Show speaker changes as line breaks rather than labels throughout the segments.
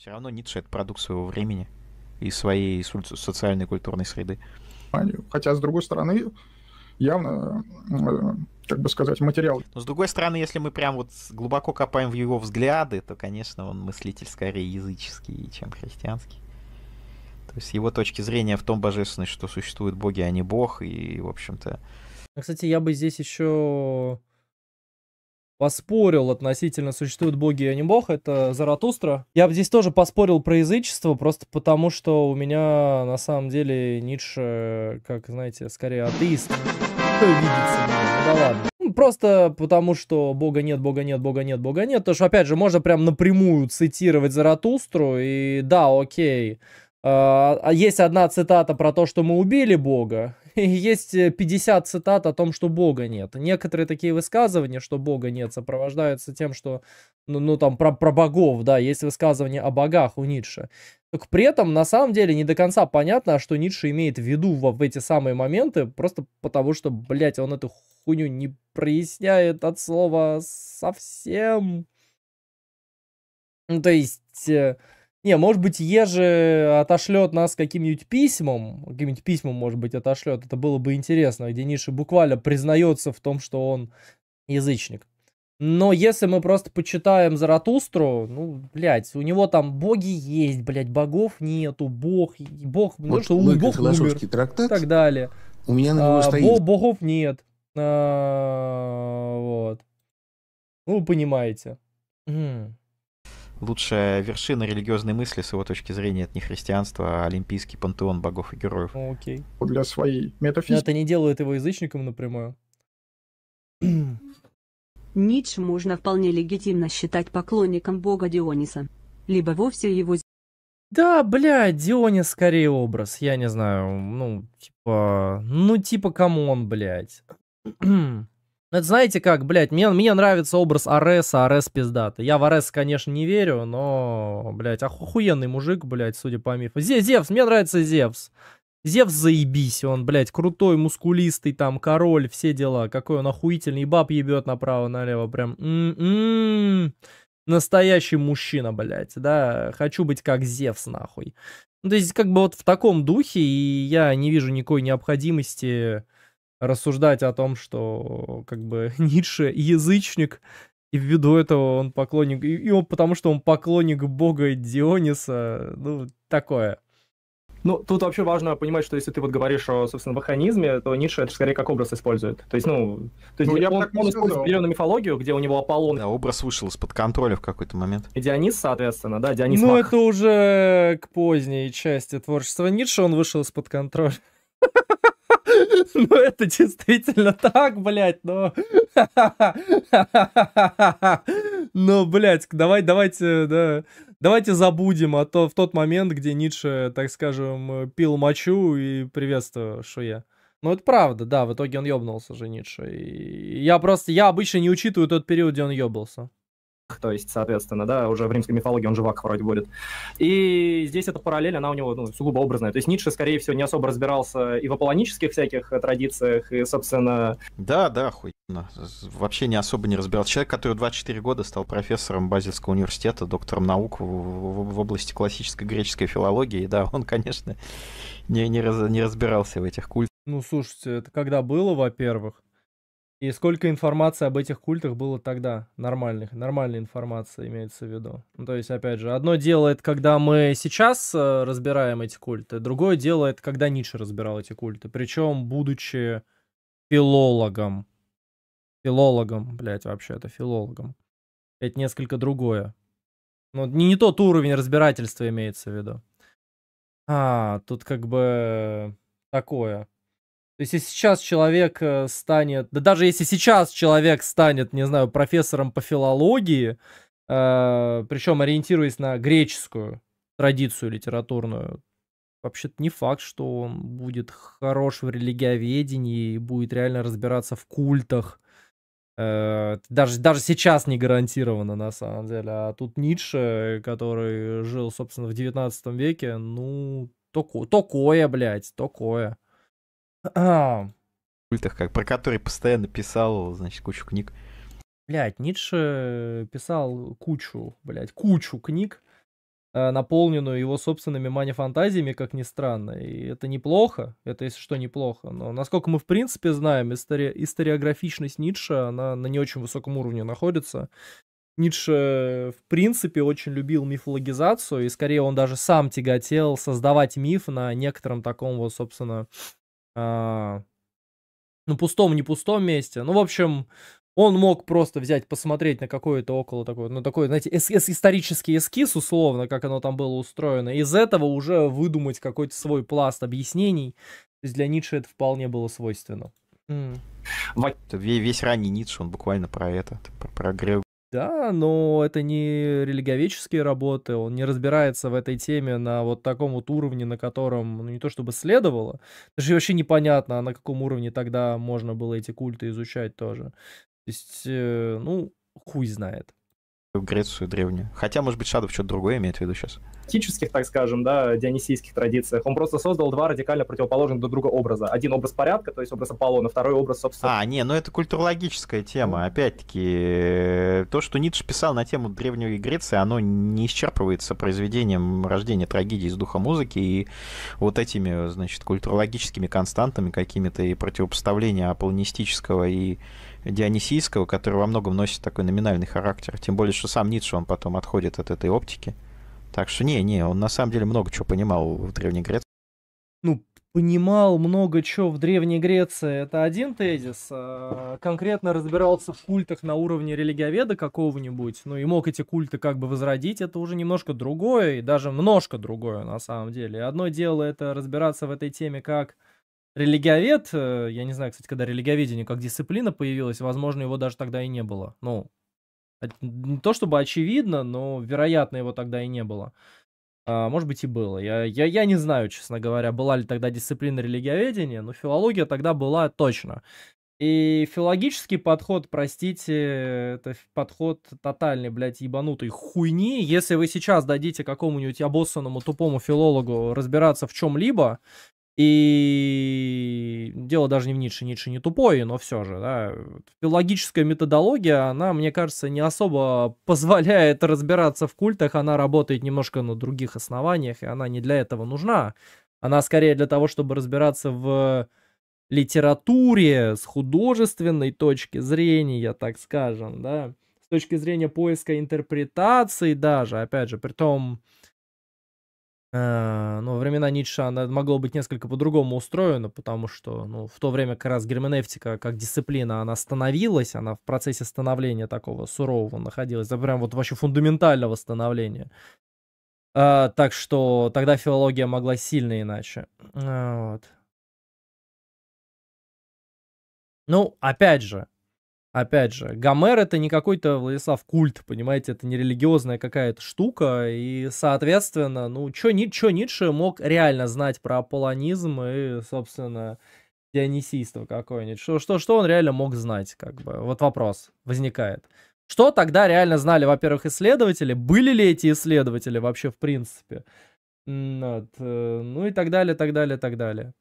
Все равно Ницше — это продукт своего времени и своей социальной и культурной среды.
Хотя, с другой стороны, явно, э, как бы сказать, материал.
Но с другой стороны, если мы прям вот глубоко копаем в его взгляды, то, конечно, он мыслитель скорее языческий, чем христианский. То есть его точки зрения в том божественность, что существуют боги, а не бог, и, в общем-то...
А, кстати, я бы здесь еще поспорил относительно существуют боги и а не бог, это Заратустра. Я бы здесь тоже поспорил про язычество, просто потому что у меня на самом деле Ницше, как знаете, скорее атеист. Видится, ну, да ладно. Ну, просто потому что бога нет, бога нет, бога нет, бога нет. То что, опять же, можно прям напрямую цитировать Заратустру, и да, окей. А, а есть одна цитата про то, что мы убили Бога, есть 50 э, цитат о том, что Бога нет. Некоторые такие высказывания, что Бога нет, сопровождаются тем, что, ну, ну там, про, про богов, да, есть высказывания о богах у Ницше. Так при этом, на самом деле, не до конца понятно, а что Ницше имеет в виду в, в эти самые моменты, просто потому что, блядь, он эту хуйню не проясняет от слова совсем. Ну, то есть... Э, не, может быть, Ежи отошлет нас каким-нибудь письмом, каким-нибудь письмом, может быть, отошлет, это было бы интересно, где Ниша буквально признается в том, что он язычник. Но если мы просто почитаем Заратустру, ну, блядь, у него там боги есть, блядь, богов нету, бог, бог, ну, вот ну что, у бог философский умер, трактат, и так далее. У меня на а, него а, стоит... бог, богов нет. А, вот. Ну, вы понимаете. М -м
лучшая вершина религиозной мысли с его точки зрения это не христианство, а олимпийский пантеон богов и героев. Ну, окей. Для
своей метафизики. Но это не делает его язычником напрямую. Ницше можно вполне легитимно считать поклонником бога Диониса, либо вовсе его... Да, бля, Дионис скорее образ, я не знаю, ну, типа, ну, типа, камон, блядь. Ну, это знаете как, блядь, мне, мне нравится образ Ареса, Арес пиздатый. Я в Арес, конечно, не верю, но, блядь, охуенный мужик, блядь, судя по мифу. Зевс, мне нравится Зевс. Зевс заебись, он, блядь, крутой, мускулистый, там, король, все дела. Какой он охуительный, баб ебет направо-налево, прям. М-м-м. Настоящий мужчина, блядь, да. Хочу быть как Зевс, нахуй. Ну, то есть, как бы вот в таком духе, и я не вижу никакой необходимости рассуждать о том, что как бы Ницше язычник, и ввиду этого он поклонник, и, и он, потому что он поклонник бога Диониса, ну, такое. Ну, тут вообще важно понимать, что если ты вот говоришь о, собственно, механизме, то Ницше это скорее как образ использует. То есть, ну, то есть ну, я он, так он использует определенную
мифологию, где у него Аполлон. Да, образ вышел из-под контроля в какой-то момент. И Дионис, соответственно, да, Дионис Ну, Мах.
это уже к поздней части творчества Ницше он вышел из-под контроля. Ну, это действительно так, блядь, но... Но, блядь, давай, давайте, да... Давайте забудем, а то в тот момент, где Ницше, так скажем, пил мочу и приветствую, что я. Ну, это правда, да, в итоге он ёбнулся же, Ницше. И я просто, я обычно не учитываю тот период, где он ёбнулся то есть, соответственно, да, уже в римской мифологии он же вак вроде будет. И здесь эта параллель, она у него ну, сугубо образная. То есть Ницше, скорее всего, не особо разбирался и в аполлонических всяких э, традициях, и, собственно... Да, да, охуенно.
Вообще не особо не разбирался. Человек, который 24 года стал профессором Базельского университета, доктором наук в, в, в области классической греческой филологии, да, он, конечно, не, не, раз, не разбирался в этих культах.
Ну, слушайте, это когда было, во-первых? И сколько информации об этих культах было тогда, нормальных, нормальная информация имеется в виду. Ну, то есть, опять же, одно дело это, когда мы сейчас э, разбираем эти культы, другое дело это, когда Ницше разбирал эти культы, причем будучи филологом. Филологом, блядь, вообще это филологом. Это несколько другое. Ну, не, не тот уровень разбирательства имеется в виду. А, тут как бы такое. То есть, если сейчас человек э, станет, да даже если сейчас человек станет, не знаю, профессором по филологии, э, причем ориентируясь на греческую традицию литературную, вообще-то не факт, что он будет хорош в религиоведении и будет реально разбираться в культах. Э, даже, даже сейчас не гарантированно, на самом деле. А тут Ницше, который жил, собственно, в 19 веке, ну, такое, такое блядь, такое культах,
как, про который постоянно писал, значит, кучу книг.
Блять, Ницше писал кучу, блять, кучу книг, э, наполненную его собственными фантазиями как ни странно. И это неплохо, это, если что, неплохо. Но, насколько мы, в принципе, знаем, истори- историографичность Ницше, она на не очень высоком уровне находится. Ницше, в принципе, очень любил мифологизацию, и скорее он даже сам тяготел создавать миф на некотором таком вот, собственно, э, а, на пустом, не пустом месте. Ну, в общем, он мог просто взять, посмотреть на какое-то около такое, ну, такой, знаете, эс эс исторический эскиз, условно, как оно там было устроено, из этого уже выдумать какой-то свой пласт объяснений. То есть для Ницше это вполне было свойственно. Mm.
Весь ранний Ницше, он буквально про это, про, про
да, но это не религиоведческие работы, он не разбирается в этой теме на вот таком вот уровне, на котором, ну, не то чтобы следовало, даже вообще непонятно, а на каком уровне тогда можно было эти культы изучать тоже. То есть, э,
ну, хуй знает. Грецию древнюю. Хотя, может быть, Шадов что-то другое имеет в виду сейчас.
Птических, так скажем, да, дионисийских традициях. Он просто создал два радикально противоположных друг друга образа. Один образ порядка, то есть образ Аполлона, второй образ, собственно... А,
не, ну это культурологическая тема. Ну. Опять-таки, э, то, что Ницше писал на тему Древней Греции, оно не исчерпывается произведением рождения трагедии из духа музыки и вот этими, значит, культурологическими константами какими-то и противопоставления аполлонистического и Дионисийского, который во многом носит такой номинальный характер. Тем более, что сам Ницше, он потом отходит от этой оптики. Так что не, не, он на самом деле много чего понимал в Древней Греции.
Ну, понимал много чего в Древней Греции, это один тезис. А, конкретно разбирался в культах на уровне религиоведа какого-нибудь, ну и мог эти культы как бы возродить, это уже немножко другое, и даже немножко другое на самом деле. Одно дело это разбираться в этой теме как религиовед, э, я не знаю, кстати, когда религиоведение как дисциплина появилась, возможно, его даже тогда и не было. Ну, не то чтобы очевидно, но, вероятно, его тогда и не было. А, может быть, и было. Я, я, я не знаю, честно говоря, была ли тогда дисциплина религиоведения, но филология тогда была точно. И филологический подход, простите, это подход тотальный, блядь, ебанутой хуйни. Если вы сейчас дадите какому-нибудь обоссанному тупому филологу разбираться в чем-либо, и дело даже не в Ницше, Ницше не тупой, но все же, да, филологическая методология, она, мне кажется, не особо позволяет разбираться в культах, она работает немножко на других основаниях, и она не для этого нужна. Она скорее для того, чтобы разбираться в литературе с художественной точки зрения, так скажем, да, с точки зрения поиска интерпретации даже, опять же, при том, Э, но времена Ницше она могло быть несколько по-другому устроена, потому что ну, в то время как раз герменевтика как дисциплина, она становилась, она в процессе становления такого сурового находилась, да прям вот вообще фундаментального становления. А, так что тогда филология могла сильно иначе. А, вот. Ну, опять же, Опять же, Гомер это не какой-то, Владислав, культ, понимаете, это не религиозная какая-то штука, и, соответственно, ну, чё, чё Ницше мог реально знать про аполлонизм и, собственно, дионисийство какое-нибудь? Что, что, что он реально мог знать, как бы? Вот вопрос возникает. Что тогда реально знали, во-первых, исследователи? Были ли эти исследователи вообще в принципе? Вот. Э, ну и так далее, так далее, так далее.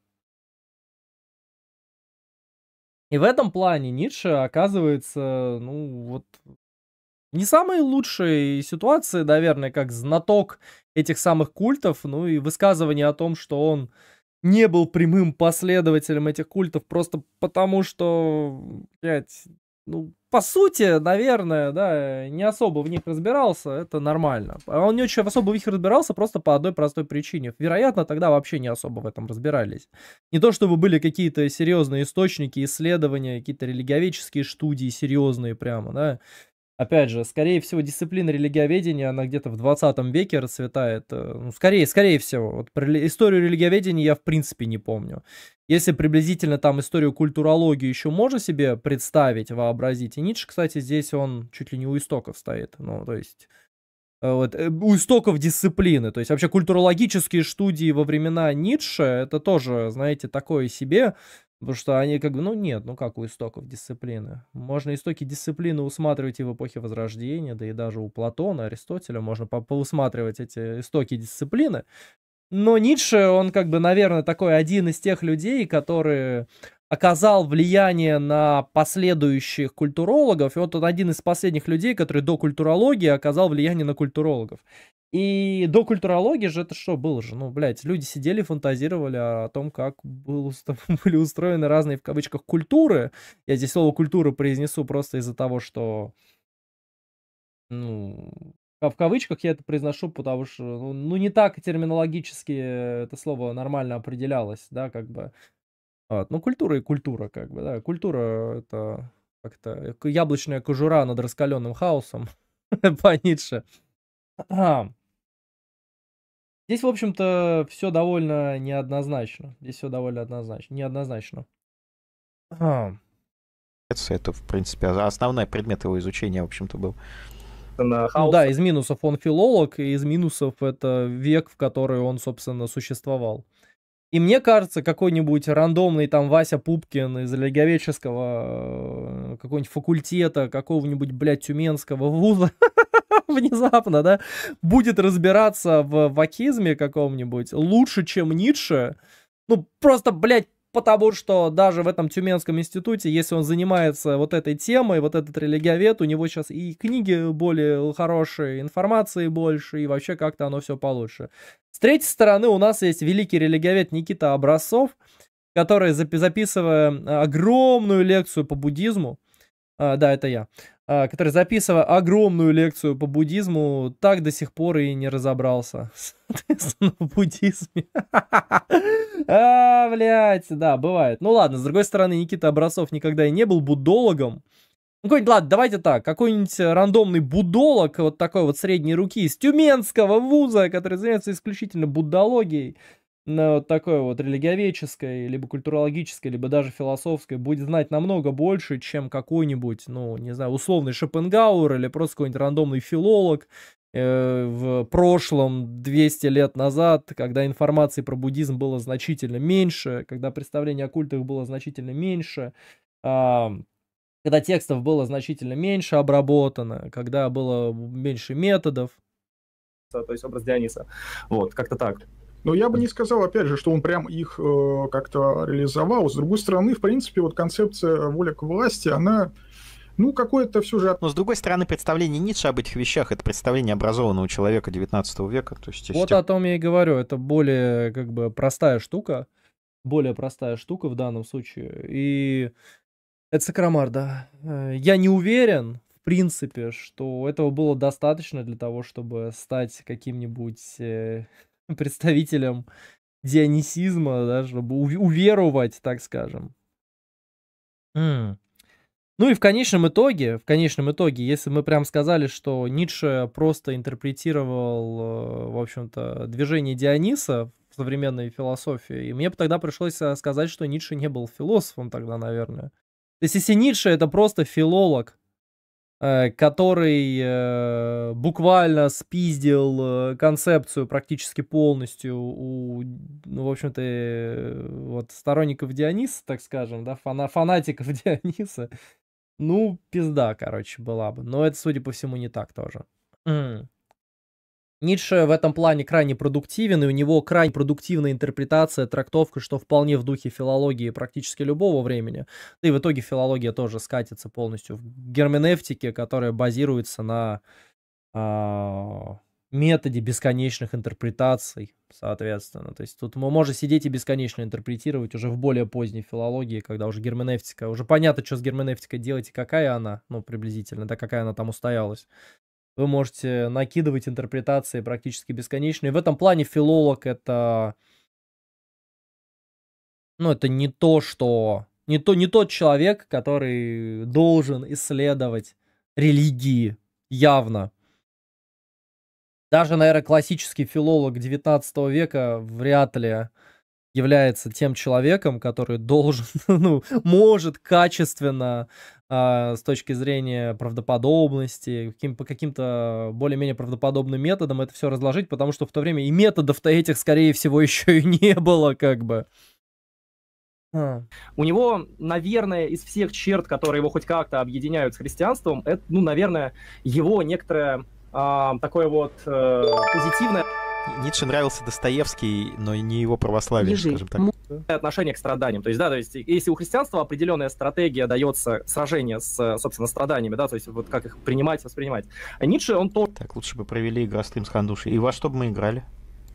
И в этом плане Ницше оказывается, ну, вот не самой лучшей ситуации, наверное, как знаток этих самых культов, ну и высказывание о том, что он не был прямым последователем этих культов просто потому, что, блядь, ну, по сути, наверное, да, не особо в них разбирался, это нормально. А он не очень особо в них разбирался просто по одной простой причине. Вероятно, тогда вообще не особо в этом разбирались. Не то чтобы были какие-то серьезные источники, исследования, какие-то религиоведческие студии серьезные прямо, да. Опять же, скорее всего, дисциплина религиоведения, она где-то в 20 веке расцветает. Э, ну, скорее, скорее всего. Вот про историю религиоведения я в принципе не помню. Если приблизительно там историю культурологии еще можно себе представить, вообразить. И Ницше, кстати, здесь он чуть ли не у истоков стоит. Ну, то есть... Э, вот, э, у истоков дисциплины. То есть вообще культурологические студии во времена Ницше, это тоже, знаете, такое себе. Потому что они как бы, ну нет, ну как у истоков дисциплины. Можно истоки дисциплины усматривать и в эпохе Возрождения, да и даже у Платона, Аристотеля можно по поусматривать эти истоки дисциплины. Но Ницше, он как бы, наверное, такой один из тех людей, который оказал влияние на последующих культурологов. И вот он один из последних людей, который до культурологии оказал влияние на культурологов. И до культурологии же это что было же? Ну, блядь, люди сидели, фантазировали о том, как был, были устроены разные, в кавычках, культуры. Я здесь слово «культура» произнесу просто из-за того, что... Ну, в кавычках я это произношу, потому что, ну, ну, не так терминологически это слово нормально определялось, да, как бы. Вот. Ну, культура и культура, как бы, да. Культура — это как-то э, яблочная кожура над раскаленным хаосом по Ницше. Хм. Здесь, в общем-то, все довольно неоднозначно. Здесь все довольно однозначно. Неоднозначно. А.
Это, в принципе, основной предмет его изучения, в общем-то, был. Ну да, из
минусов он филолог, и из минусов это век, в который он, собственно, существовал. И мне кажется, какой-нибудь рандомный там Вася Пупкин из Лиговеческого э, какого-нибудь факультета, какого-нибудь, блядь, тюменского вуза внезапно, да, будет разбираться в вакизме каком-нибудь лучше, чем Ницше, ну, просто, блядь, потому что даже в этом Тюменском институте, если он занимается вот этой темой, вот этот религиовед, у него сейчас и книги более хорошие, информации больше, и вообще как-то оно все получше. С третьей стороны, у нас есть великий религиовед Никита Образцов, который, записывая э, огромную лекцию по буддизму, а, да, это я. А, который записывал огромную лекцию по буддизму, так до сих пор и не разобрался. Соответственно, в буддизме. А, блядь, да, бывает. Ну ладно, с другой стороны, Никита Образцов никогда и не был буддологом. Ну, какой-нибудь, ладно, давайте так, какой-нибудь рандомный буддолог, вот такой вот средней руки из тюменского вуза, который занимается исключительно буддологией, на вот такое вот религиоведческое, либо культурологическое, либо даже философское, будет знать намного больше, чем какой-нибудь, ну, не знаю, условный Шопенгауэр или просто какой-нибудь рандомный филолог э, в прошлом 200 лет назад, когда информации про буддизм было значительно меньше, когда представлений о культах было значительно меньше, э, когда текстов было значительно меньше обработано, когда было меньше методов. То есть образ Диониса. Вот, как-то так.
Но я бы не сказал, опять же, что он прям их э, как-то реализовал. С другой стороны, в принципе, вот концепция воля к власти, она ну, какое-то все же...
Но, с другой стороны, представление Ницше об этих вещах — это представление образованного человека 19 века. То есть, вот о
том я и говорю. Это более, как бы, простая штука. Более простая штука в данном случае. И это Сакрамар, да. Э, я не уверен, в принципе, что этого было достаточно для того, чтобы стать каким-нибудь э, представителям дионисизма, да, чтобы уверовать, так скажем. Mm. Ну и в конечном итоге, в конечном итоге, если мы прям сказали, что Ницше просто интерпретировал, э, в общем-то, движение Диониса в современной философии, и мне бы тогда пришлось э, сказать, что Ницше не был философом тогда, наверное. То есть если Ницше это просто филолог, Э, который э, буквально спиздил э, концепцию практически полностью у, ну, в общем-то, вот сторонников Диониса, так скажем, да, фана фанатиков Диониса. Ну, пизда, короче, была бы. Но это, судя по всему, не так тоже. Mm. Ницше в этом плане крайне продуктивен, и у него крайне продуктивная интерпретация, трактовка, что вполне в духе филологии практически любого времени. Да и в итоге филология тоже скатится полностью в герменевтике, которая базируется на э, методе бесконечных интерпретаций, соответственно. То есть тут мы можем сидеть и бесконечно интерпретировать уже в более поздней филологии, когда уже герменевтика, уже понятно, что с герменевтикой делать и какая она, ну, приблизительно, да, какая она там устоялась. Вы можете накидывать интерпретации практически бесконечные. В этом плане филолог это... Ну, это не то, что... Не, то, не тот человек, который должен исследовать религии явно. Даже, наверное, классический филолог 19 века вряд ли является тем человеком, который должен, ну, может качественно а, с точки зрения правдоподобности, каким, по каким-то более-менее правдоподобным методам это все разложить, потому что в то время и методов-то этих, скорее всего, еще и не было, как бы. А. У него, наверное, из всех черт, которые его хоть как-то объединяют с христианством, это, ну, наверное, его некоторое а, такое вот а, позитивное...
Ницше нравился Достоевский, но не его православие, не скажем так.
Отношение к страданиям. То есть, да, то есть, если у христианства определенная стратегия дается сражение с, собственно, страданиями, да, то есть, вот как их принимать, воспринимать. А Ницше, он то. Так, лучше бы провели игру с Хандуши. И во что бы мы играли?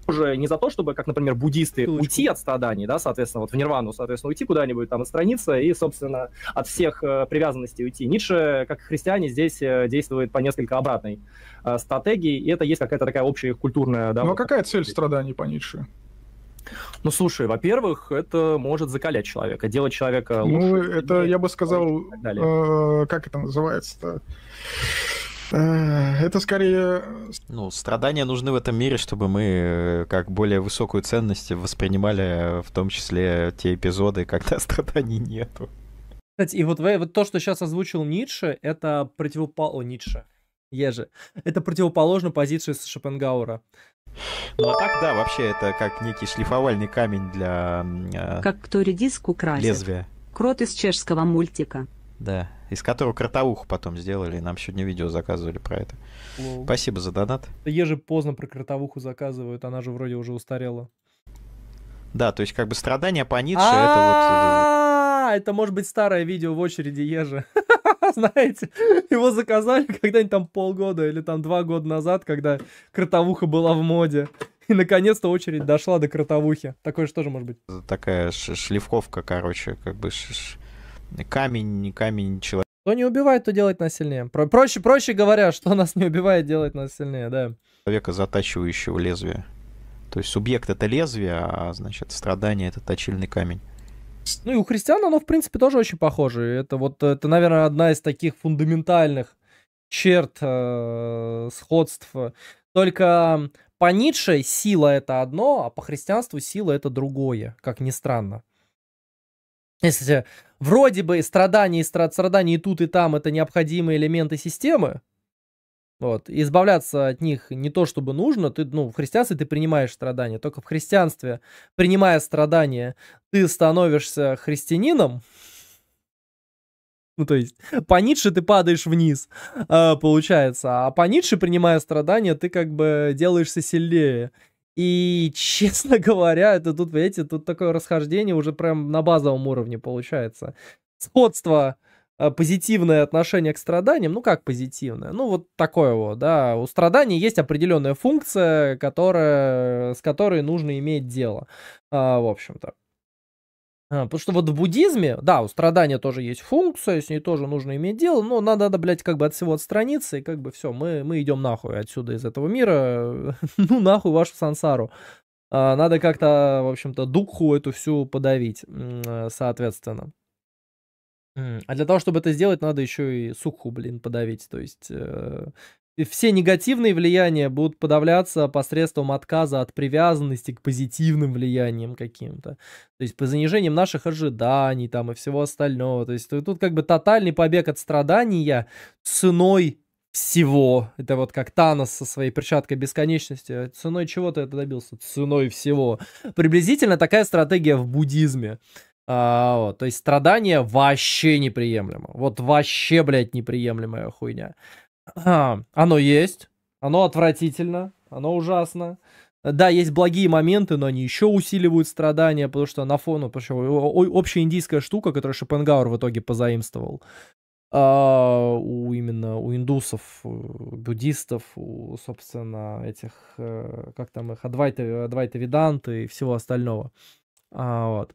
уже не за то, чтобы, как, например, буддисты, Тучку. уйти от страданий, да, соответственно, вот в нирвану, соответственно, уйти куда-нибудь там, отстраниться и, собственно, от всех э, привязанностей уйти. Ницше, как христиане, здесь э, действует по несколько обратной э, стратегии, и это есть какая-то такая общая культурная... Да, ну а вот, а какая цель страданий по Ницше? Ну, слушай, во-первых, это может закалять человека,
делать человека ну, лучше. Ну,
это, я бы сказал, э, как это называется-то? Э, это скорее... Э,
ну, страдания нужны в этом мире, чтобы мы э, как более высокую ценность воспринимали в том числе те эпизоды, когда страданий нету.
Кстати, и вот, вот то, что сейчас озвучил Ницше, это противопол... О, Ницше. Я Это противоположно позиции Шопенгауэра.
Ну а так, да, вообще это как некий шлифовальный камень для... Э, как
кто редиску красит. Лезвие. Крот из чешского мультика.
Да из которого кротовуху потом сделали, и нам сегодня видео заказывали про это. Лоу. Спасибо за донат.
Да еже поздно про кротовуху заказывают, она же вроде уже устарела.
Да, то есть как бы страдания по Ницше, это
вот... Э, это может быть старое видео в очереди Ежи. Знаете, его заказали когда-нибудь там полгода или там два года назад, когда кротовуха была в моде. И наконец-то очередь дошла до кротовухи. Такое же тоже может быть.
Такая шлифковка, короче, как бы ш- камень, не камень, человек.
Кто не убивает, то делает нас сильнее. Про проще, проще говоря, что нас не убивает, делает нас сильнее, да.
Человека, затачивающего лезвие. То есть субъект это лезвие, а значит страдание это точильный камень.
Ну и у христиан оно, в принципе, тоже очень похоже. Это вот, это, наверное, одна из таких фундаментальных черт э, сходств. Только по Ницше сила это одно, а по христианству сила это другое, как ни странно. Если вроде бы страдания и страдания и тут, и там это необходимые элементы системы, вот, избавляться от них не то чтобы нужно, ты, ну, в христианстве ты принимаешь страдания, только в христианстве, принимая страдания, ты становишься христианином, ну, то есть, по Ницше ты падаешь вниз, э, получается. А по Ницше, принимая страдания, ты как бы делаешься сильнее. И, честно говоря, это тут, видите, тут такое расхождение уже прям на базовом уровне получается. Сходство а, позитивное отношение к страданиям, ну как позитивное, ну вот такое вот, да, у страданий есть определенная функция, которая, с которой нужно иметь дело, а, в общем-то. А, потому что вот в буддизме, да, у страдания тоже есть функция, с ней тоже нужно иметь дело, но надо, надо блядь, как бы от всего отстраниться, и как бы все, мы, мы идем нахуй отсюда из этого мира, ну нахуй вашу сансару. А, надо как-то, в общем-то, духу эту всю подавить, э, соответственно. А для того, чтобы это сделать, надо еще и суху, блин, подавить, то есть э, все негативные влияния будут подавляться посредством отказа от привязанности к позитивным влияниям каким-то. То есть по занижениям наших ожиданий там и всего остального. То есть тут как бы тотальный побег от страдания ценой всего. Это вот как Танос со своей перчаткой бесконечности. Ценой чего ты это добился? Ценой всего. Приблизительно такая стратегия в буддизме. А, вот, то есть страдания вообще неприемлемо. Вот вообще, блядь, неприемлемая хуйня. Оно есть. Оно отвратительно. Оно ужасно. Да, есть благие моменты, но они еще усиливают страдания, потому что на фону, потому что общая индийская штука, которую Шопенгауэр в итоге позаимствовал а, у именно у индусов, у буддистов, у, собственно, этих, э, как там их, адвайта, адвайта веданты и всего остального. А, вот.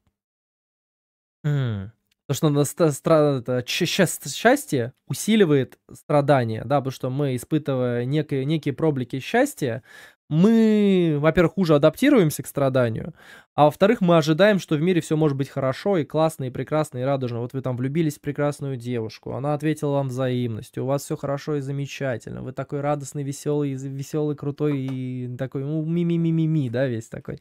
Mm то, что счастье усиливает страдания, да, потому что мы, испытывая некие, некие проблики счастья, мы, во-первых, хуже адаптируемся к страданию, а во-вторых, мы ожидаем, что в мире все может быть хорошо и классно, и прекрасно, и радужно. Вот вы там влюбились в прекрасную девушку, она ответила вам взаимностью, у вас все хорошо и замечательно, вы такой радостный, веселый, веселый, крутой и такой ну, ми-ми-ми-ми-ми, да, весь такой.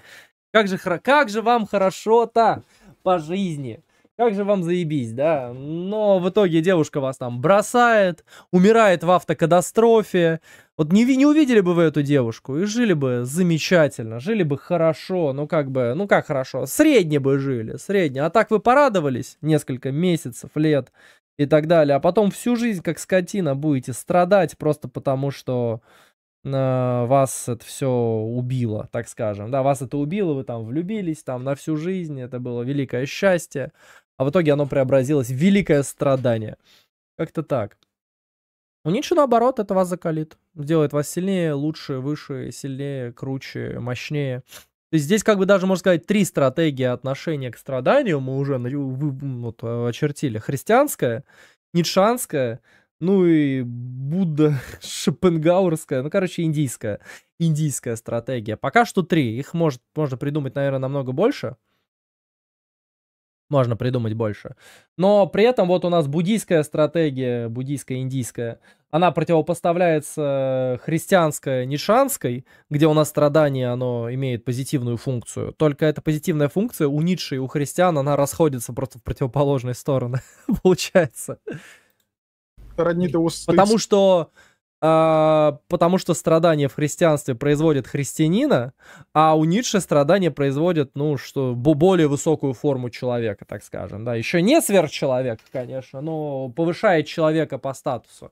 Как же, как же вам хорошо-то по жизни? как же вам заебись, да? Но в итоге девушка вас там бросает, умирает в автокатастрофе. Вот не, не увидели бы вы эту девушку и жили бы замечательно, жили бы хорошо, ну как бы, ну как хорошо, средне бы жили, средне. А так вы порадовались несколько месяцев, лет и так далее, а потом всю жизнь как скотина будете страдать просто потому, что э, вас это все убило, так скажем, да, вас это убило, вы там влюбились там на всю жизнь, это было великое счастье, а в итоге оно преобразилось в великое страдание. Как-то так. У Ницше, наоборот, это вас закалит. Делает вас сильнее, лучше, выше, сильнее, круче, мощнее. То есть здесь, как бы даже, можно сказать, три стратегии отношения к страданию мы уже вот, э, очертили. Христианская, ницшанская, ну и Будда Шопенгауэрская, ну, короче, индийская. Индийская стратегия. Пока что три. Их может, можно придумать, наверное, намного больше. Можно придумать больше. Но при этом вот у нас буддийская стратегия, буддийская, индийская, она противопоставляется христианской, нишанской, где у нас страдание, оно имеет позитивную функцию. Только эта позитивная функция у Ницше и у христиан, она расходится просто в противоположные стороны, получается.
Родниты Потому что
а, потому что страдания в христианстве производят христианина, а у Ницше страдания производят, ну, что более высокую форму человека, так скажем, да, еще не сверхчеловек, конечно, но повышает человека по статусу.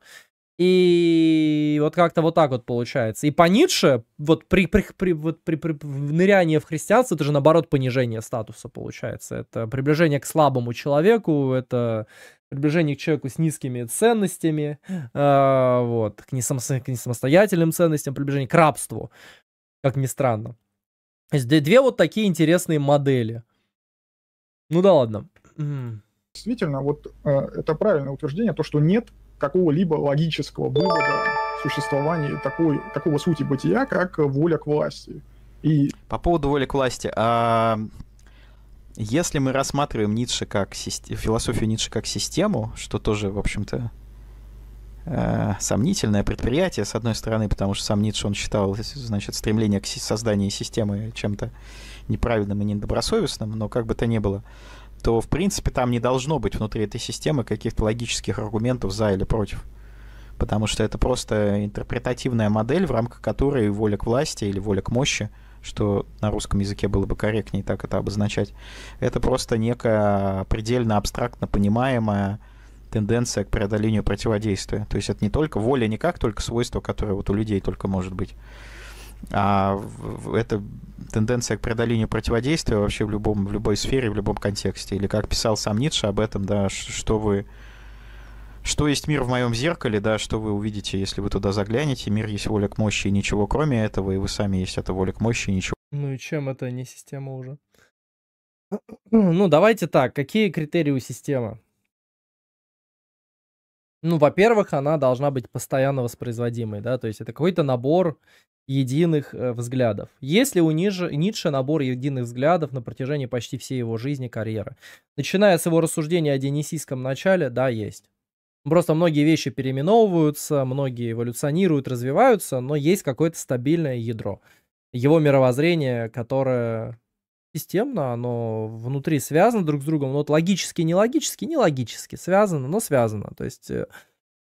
И вот как-то вот так вот получается. И по Ницше, вот при, при, при, вот при, при, при в христианство, это же наоборот понижение статуса получается. Это приближение к слабому человеку, это приближение к человеку с низкими ценностями, э, вот, к, несам, к несамостоятельным ценностям, приближение к рабству, как ни странно. То есть две вот такие интересные модели. Ну да ладно.
Действительно, вот э, это правильное утверждение, то, что нет какого-либо логического вывода существования такой, такого сути бытия, как воля к власти.
И... По поводу воли к власти. А... Если мы рассматриваем Ницше как систем... философию Ницше как систему, что тоже, в общем-то, э, сомнительное предприятие, с одной стороны, потому что сам Ницше, он считал, значит, стремление к созданию системы чем-то неправильным и недобросовестным, но как бы то ни было то, в принципе, там не должно быть внутри этой системы каких-то логических аргументов за или против. Потому что это просто интерпретативная модель, в рамках которой воля к власти или воля к мощи, что на русском языке было бы корректнее так это обозначать, это просто некая предельно абстрактно понимаемая тенденция к преодолению противодействия. То есть это не только воля, не как только свойство, которое вот у людей только может быть, а это тенденция к преодолению противодействия вообще в, любом, в любой сфере, в любом контексте. Или как писал сам Ницше об этом, да, что вы... Что есть мир в моем зеркале, да, что вы увидите, если вы туда заглянете. Мир есть воля к мощи и ничего кроме этого, и вы сами есть эта воля к мощи и ничего.
Ну и чем это не система уже? Ну, давайте так, какие критерии у системы? Ну, во-первых, она должна быть постоянно воспроизводимой, да, то есть это какой-то набор единых э, взглядов. Если у Ниже, Ницше набор единых взглядов на протяжении почти всей его жизни, карьеры. Начиная с его рассуждения о денисийском начале, да, есть. Просто многие вещи переименовываются, многие эволюционируют, развиваются, но есть какое-то стабильное ядро. Его мировоззрение, которое системно, оно внутри связано друг с другом, но вот логически, нелогически, нелогически связано, но связано. То есть э,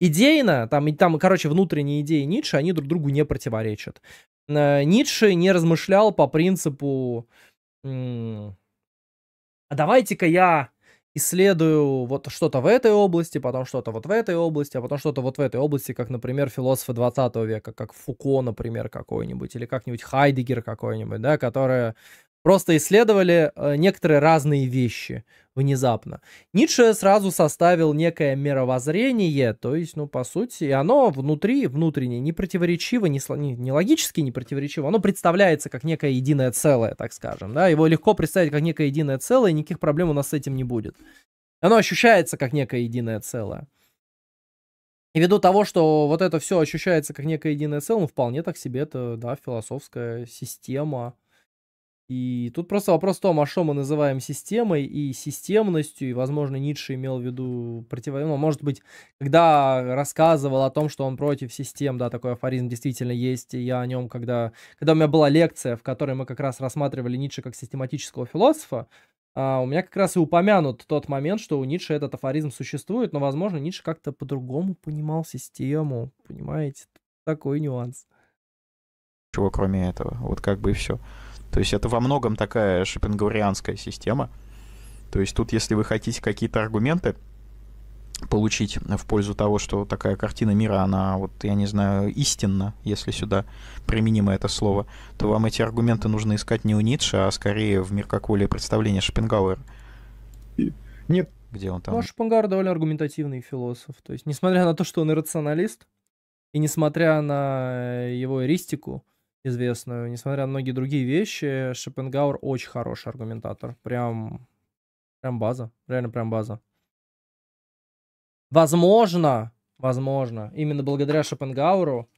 идейно, там, и там, короче, внутренние идеи Ницше, они друг другу не противоречат. Э, Ницше не размышлял по принципу, а давайте-ка я исследую вот что-то в этой области, потом что-то вот в этой области, а потом что-то вот в этой области, как, например, философы 20 века, как Фуко, например, какой-нибудь, или как-нибудь Хайдегер какой-нибудь, да, которые Просто исследовали э, некоторые разные вещи внезапно. Ницше сразу составил некое мировоззрение, то есть, ну, по сути, оно внутри, внутренне, не противоречиво, не, не, не логически не противоречиво, оно представляется как некое единое целое, так скажем, да, его легко представить как некое единое целое, никаких проблем у нас с этим не будет. Оно ощущается как некое единое целое. И ввиду того, что вот это все ощущается как некое единое целое, ну, вполне так себе это, да, философская система, и тут просто вопрос в том, а что мы называем системой и системностью, и, возможно, Ницше имел в виду противовес. Ну, может быть, когда рассказывал о том, что он против систем, да, такой афоризм действительно есть, и я о нем, когда, когда у меня была лекция, в которой мы как раз рассматривали Ницше как систематического философа, Uh, у меня как раз и упомянут тот момент, что у Ницше этот афоризм существует, но, возможно, Ницше как-то по-другому понимал систему, понимаете? Такой нюанс.
Чего кроме этого? Вот как бы и все. То есть это во многом такая шопенгаурианская система. То есть тут, если вы хотите какие-то аргументы получить в пользу того, что такая картина мира, она, вот, я не знаю, истинна, если сюда применимо это слово, то вам эти аргументы нужно искать не у Ницше, а скорее в мир как миркоколе представления Шопенгауэра. Нет. Где он там? Ну, а
Шопенгауэр довольно аргументативный философ. То есть, несмотря на то, что он иррационалист, и несмотря на его эристику, известную. Несмотря на многие другие вещи, Шопенгауэр очень хороший аргументатор. Прям, прям база. Реально прям база. Возможно, возможно, именно благодаря Шопенгауру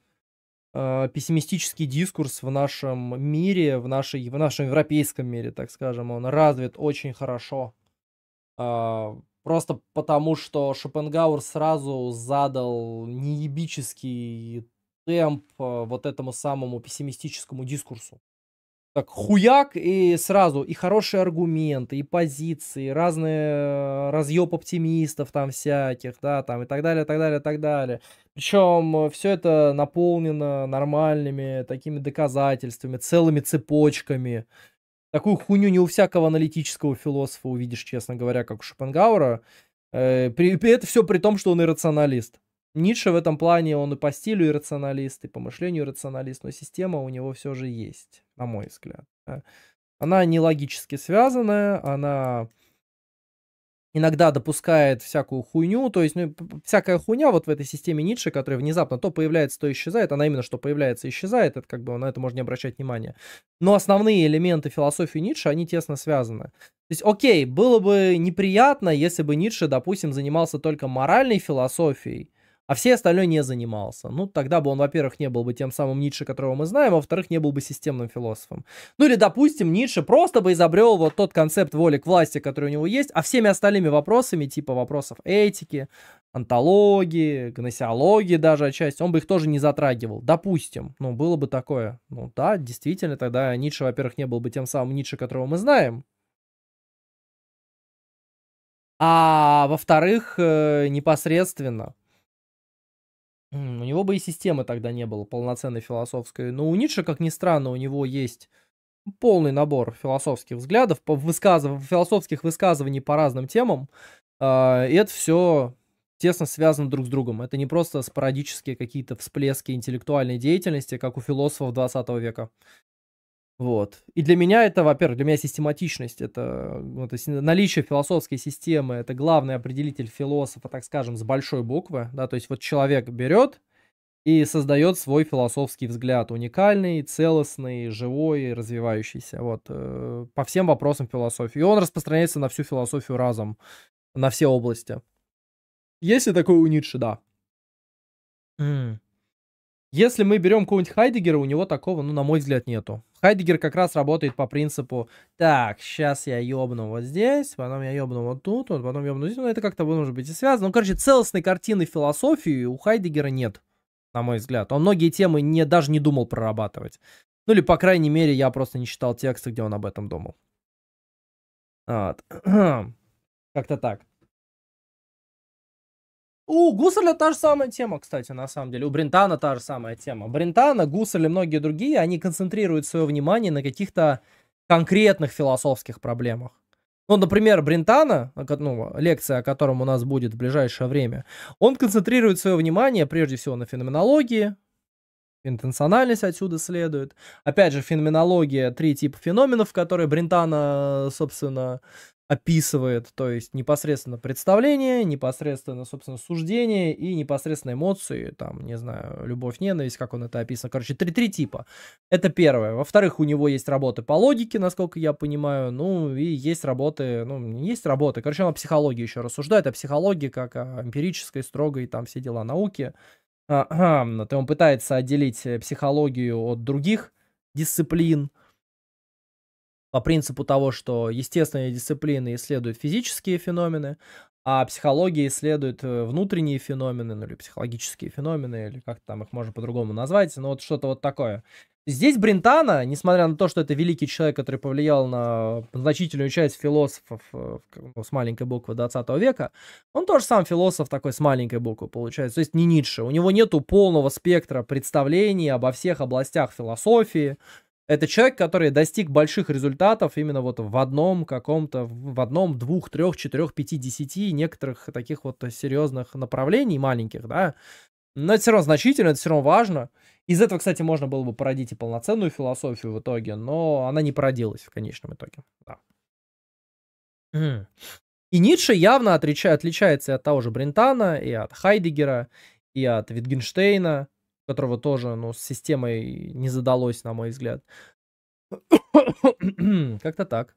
э, пессимистический дискурс в нашем мире, в, нашей, в нашем европейском мире, так скажем, он развит очень хорошо. Э, просто потому, что Шопенгауэр сразу задал неебический темп э, вот этому самому пессимистическому дискурсу. Так, хуяк, и сразу и хорошие аргументы, и позиции, разные э, разъеб оптимистов там всяких, да, там и так далее, так далее, так далее. Причем все это наполнено нормальными такими доказательствами, целыми цепочками. Такую хуйню не у всякого аналитического философа увидишь, честно говоря, как у э, при Это все при том, что он иррационалист. Ницше в этом плане, он и по стилю иррационалист, и по мышлению рационалист, но система у него все же есть, на мой взгляд. Она не логически связанная, она иногда допускает всякую хуйню, то есть ну, всякая хуйня вот в этой системе Ницше, которая внезапно то появляется, то исчезает, она именно что появляется, исчезает, это как бы на это можно не обращать внимания. Но основные элементы философии Ницше, они тесно связаны. То есть, окей, было бы неприятно, если бы Ницше, допустим, занимался только моральной философией, а все остальное не занимался. Ну, тогда бы он, во-первых, не был бы тем самым Ницше, которого мы знаем, а во-вторых, не был бы системным философом. Ну или, допустим, Ницше просто бы изобрел вот тот концепт воли к власти, который у него есть, а всеми остальными вопросами, типа вопросов этики, антологии, гносеологии даже отчасти, он бы их тоже не затрагивал. Допустим, ну, было бы такое. Ну да, действительно, тогда Ницше, во-первых, не был бы тем самым Ницше, которого мы знаем, а во-вторых, э, непосредственно у него бы и системы тогда не было полноценной философской. Но у Ницше, как ни странно, у него есть полный набор философских взглядов, по высказыв... философских высказываний по разным темам. А, и это все тесно связано друг с другом. Это не просто спорадические какие-то всплески интеллектуальной деятельности, как у философов 20 века. Вот. И для меня это, во-первых, для меня систематичность, это ну, то есть наличие философской системы, это главный определитель философа, так скажем, с большой буквы, да, то есть вот человек берет и создает свой философский взгляд, уникальный, целостный, живой, развивающийся, вот, э, по всем вопросам философии. И он распространяется на всю философию разом, на все области. Есть ли такой у Ницше? Да. Mm. Если мы берем какого-нибудь Хайдегера, у него такого, ну, на мой взгляд, нету. Хайдегер как раз работает по принципу, так, сейчас я ёбну вот здесь, потом я ёбну вот тут, вот потом ёбну здесь, но ну, это как-то может быть и связано. Ну, короче, целостной картины философии у Хайдегера нет, на мой взгляд. Он многие темы не, даже не думал прорабатывать. Ну, или, по крайней мере, я просто не читал тексты, где он об этом думал. Вот. Как-то так. У Гусарля та же самая тема, кстати, на самом деле. У Брентана та же самая тема. Брентана, Гусарь и многие другие, они концентрируют свое внимание на каких-то конкретных философских проблемах. Ну, например, Брентана, ну, лекция, о котором у нас будет в ближайшее время, он концентрирует свое внимание прежде всего на феноменологии, интенциональность отсюда следует. Опять же, феноменология, три типа феноменов, которые Брентана, собственно, описывает, то есть непосредственно представление, непосредственно, собственно, суждение и непосредственно эмоции, там, не знаю, любовь, ненависть, как он это описано. Короче, три, три типа. Это первое. Во-вторых, у него есть работы по логике, насколько я понимаю, ну, и есть работы, ну, есть работы. Короче, он о психологии еще рассуждает, о психологии как о эмпирической, строгой, там, все дела науки. Ага, то он пытается отделить э, психологию от других дисциплин, по принципу того, что естественные дисциплины исследуют физические феномены, а психология исследует э, внутренние феномены, ну или психологические феномены, или как там их можно по-другому назвать, но ну, вот что-то вот такое. Здесь Брентана, несмотря на то, что это великий человек, который повлиял на значительную часть философов э, с маленькой буквы 20 века, он тоже сам философ такой с маленькой буквы получается, то есть не Ницше. У него нету полного спектра представлений обо всех областях философии, это человек, который достиг больших результатов именно вот в одном каком-то, в одном, двух, трех, четырех, пяти, десяти некоторых таких вот серьезных направлений маленьких, да. Но это все равно значительно, это все равно важно. Из этого, кстати, можно было бы породить и полноценную философию в итоге, но она не породилась в конечном итоге. Да. И Ницше явно отлича, отличается и от того же Брентана, и от Хайдегера, и от Витгенштейна, которого тоже, ну, с системой не задалось, на мой взгляд. Как-то так.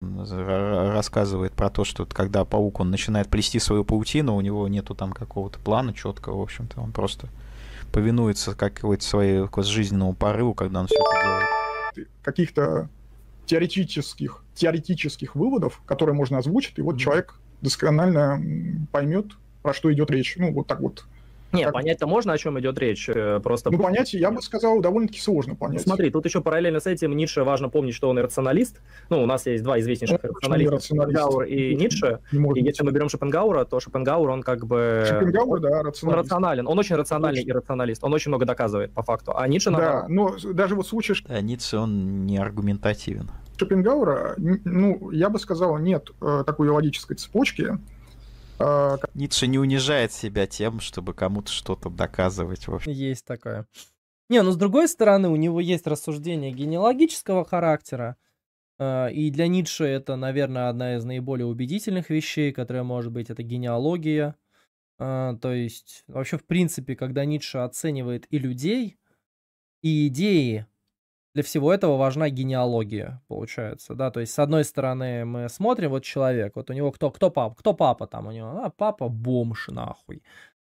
Рассказывает про то, что когда паук, он начинает плести свою паутину, у него нету там какого-то плана четкого, в общем-то, он просто повинуется какой-то своей жизненному порыву, когда он все это
делает. Каких-то теоретических, теоретических выводов, которые можно озвучить, и вот mm-hmm. человек досконально поймет, про что идет речь. Ну, вот так вот
не, как... понять-то можно, о чем идет речь. Э, просто... Ну,
понять, я бы сказал, довольно-таки сложно понять. Смотри,
тут еще параллельно с этим Ницше важно помнить, что он рационалист. Ну, у нас есть два известнейших иррационалиста, Шопенгауэр и Ницше. И если мы берем Шопенгаура, то Шопенгауэр, он как бы... Шопенгауэр, да, рационалист. Он рационален, он очень рациональный и рационалист. он очень много доказывает по факту. А Ницше... Да,
но даже вот случай... Да,
Ницше, он не аргументативен.
Шопенгауэра, ну, я бы сказал, нет э, такой логической цепочки,
Э, Ницше не унижает себя тем, чтобы кому-то что-то доказывать. Вообще.
Есть такое. Не, ну с другой стороны, у него есть рассуждение генеалогического характера. А, и для Ницше это, наверное, одна из наиболее убедительных вещей, которая может быть, это генеалогия. А, то есть, вообще, в принципе, когда Ницше оценивает и людей, и идеи, для всего этого важна генеалогия, получается, да, то есть с одной стороны мы смотрим, вот человек, вот у него кто, кто папа, кто папа там у него, а папа бомж нахуй,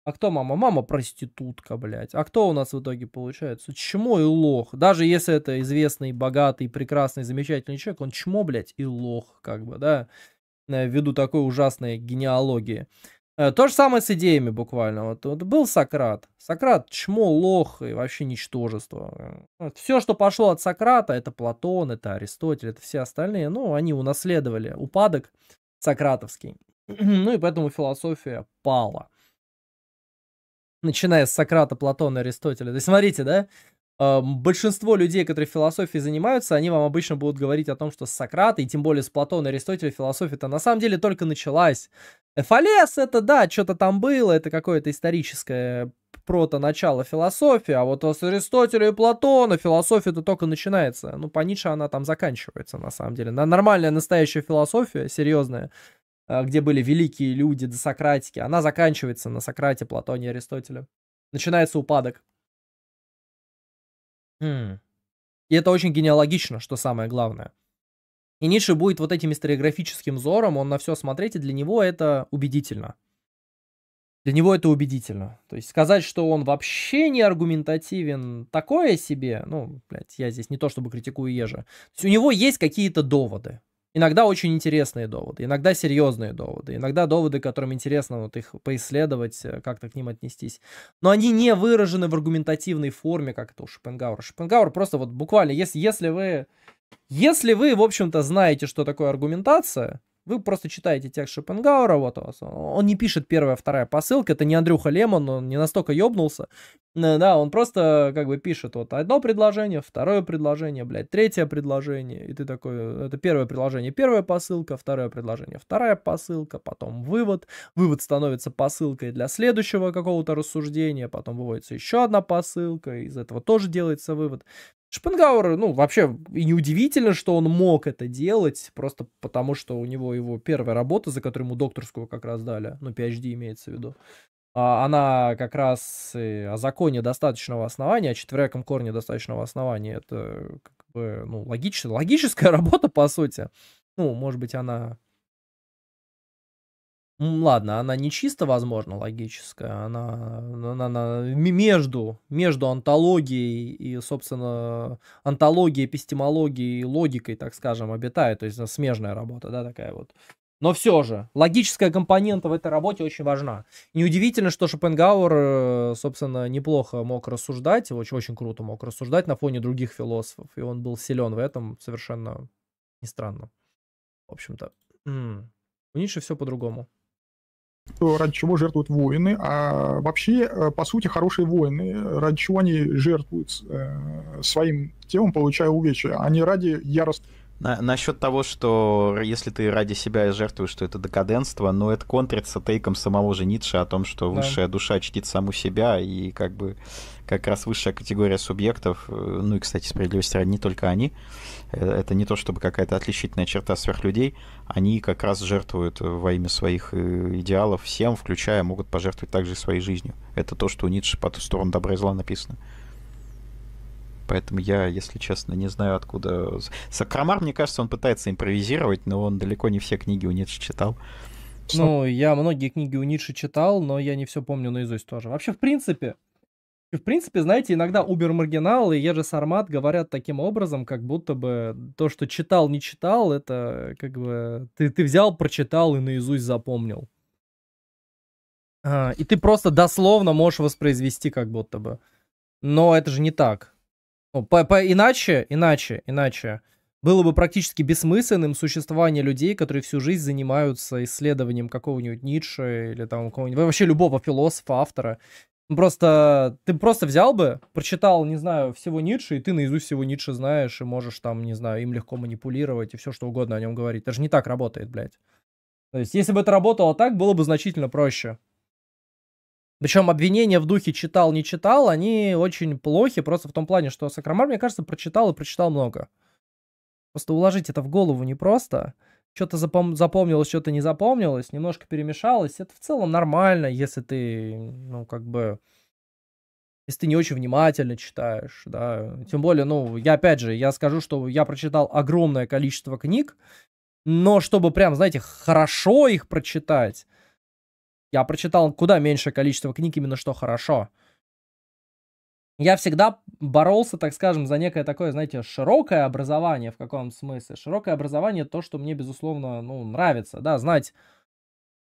а кто мама? Мама проститутка, блядь. А кто у нас в итоге получается? Чмо и лох. Даже если это известный, богатый, прекрасный, замечательный человек, он чмо, блядь, и лох, как бы, да, э, ввиду такой ужасной генеалогии. Э, то же самое с идеями буквально. Вот, вот был Сократ. Сократ чмо, лох и вообще ничтожество. Э, вот, все, что пошло от Сократа, это Платон, это Аристотель, это все остальные, ну, они унаследовали упадок сократовский. ну и поэтому философия пала. Начиная с Сократа, Платона, Аристотеля. То есть смотрите, да, э, большинство людей, которые философией занимаются, они вам обычно будут говорить о том, что с Сократа, и тем более с Платона и Аристотеля философия-то на самом деле только началась. Эфалес это, да, что-то там было, это какое-то историческое э, прото-начало философии, а вот с Аристотеля и Платона философия-то только начинается. Ну, по Ницше она там заканчивается, на самом деле. нормальная настоящая философия, серьезная, а, где были великие люди, до Сократики, она заканчивается на Сократе, Платоне, Аристотеле. Начинается упадок. Хм. И это очень генеалогично, что самое главное – и Ницше будет вот этим историографическим взором, он на все смотреть, и для него это убедительно. Для него это убедительно. То есть сказать, что он вообще не аргументативен, такое себе, ну, блядь, я здесь не то чтобы критикую Ежа. То есть у него есть какие-то доводы. Иногда очень интересные доводы, иногда серьезные доводы, иногда доводы, которым интересно вот их поисследовать, э, как-то к ним отнестись. Но они не выражены в аргументативной форме, как это у Шопенгауэра. Шопенгауэр просто вот буквально, если, если вы если вы, в общем-то, знаете, что такое аргументация, вы просто читаете текст Шопенгауэра, вот он не пишет первая, вторая посылка, это не Андрюха Лемон, он не настолько ёбнулся, да, он просто как бы пишет вот одно предложение, второе предложение, блядь, третье предложение. И ты такой, э, это первое предложение, первая посылка, второе предложение, вторая посылка, потом вывод. Вывод становится посылкой для следующего какого-то рассуждения, потом выводится еще одна посылка, из этого тоже делается вывод. Шпенгауэр, ну, вообще, и неудивительно, что он мог это делать, просто потому что у него его первая работа, за которую ему докторскую как раз дали, ну, PhD имеется в виду, а, она как раз о законе достаточного основания, о четверяком корне достаточного основания. Это как бы, ну, логич... логическая работа, по сути. Ну, может быть, она... Ладно, она не чисто, возможно, логическая, она, она, она между, между антологией и, собственно, антологией, эпистемологией и логикой, так скажем, обитает, то есть ну, смежная работа, да, такая вот. Но все же, логическая компонента в этой работе очень важна. Неудивительно, что Шопенгауэр, э, собственно, неплохо мог рассуждать, очень, очень круто мог рассуждать на фоне других философов, и он был силен в этом совершенно не странно. В общем-то,
у
Ницше все по-другому
ради чего жертвуют воины, а вообще, э, по сути, хорошие воины, э, ради чего они жертвуют своим телом, получая увечья, Они а ради ярости
на, насчет того, что если ты ради себя жертвуешь, что это декаденство, но ну, это контрится тейком самого же Ницше о том, что высшая да. душа чтит саму себя, и как бы как раз высшая категория субъектов, э, ну и, кстати, справедливости ради не только они, э, это не то чтобы какая-то отличительная черта сверхлюдей, они как раз жертвуют э, во имя своих идеалов всем, включая, могут пожертвовать также своей жизнью. Это то, что у Ницше по ту сторону добра и зла написано. Поэтому я, если честно, не знаю, откуда... Сакрамар, мне кажется, он пытается импровизировать, но он далеко не все книги у Ницше читал. Ну, я многие книги у Ницше читал, но я не все помню наизусть тоже. Вообще, в
принципе, в принципе, знаете, иногда убер-маргинал и Ежи Сармат говорят таким образом, как будто бы то, что читал, не читал, это как бы ты, ты взял, прочитал и наизусть запомнил. А, и ты просто дословно можешь воспроизвести как будто бы. Но это же не так. Ну, по, по, иначе, иначе, иначе. Было бы практически бессмысленным существование людей, которые всю жизнь занимаются исследованием какого-нибудь Ницше или там какого-нибудь, вообще любого философа, автора. Ну, просто ты просто взял бы, прочитал, не знаю, всего Ницше, и ты наизусть всего Ницше знаешь, и можешь там, не знаю, им легко манипулировать и все что угодно о нем говорить. Это же не так работает, блядь. То есть, если бы это работало так, было бы значительно проще. Причем обвинения в духе читал, не читал, они очень плохи, просто в том плане, что Сакрамар, мне кажется, прочитал и прочитал много. Просто уложить это в голову непросто. Что-то запом- запомнилось, что-то не запомнилось, немножко перемешалось. Это в целом нормально, если ты, ну, как бы, если ты не очень внимательно читаешь, да. Тем более, ну, я опять же, я скажу, что я прочитал огромное количество книг, но чтобы прям, знаете, хорошо их прочитать, я прочитал куда меньшее количество книг, именно что хорошо. Я всегда боролся, так скажем, за некое такое, знаете, широкое образование в каком смысле. Широкое образование то, что мне, безусловно, ну, нравится, да, знать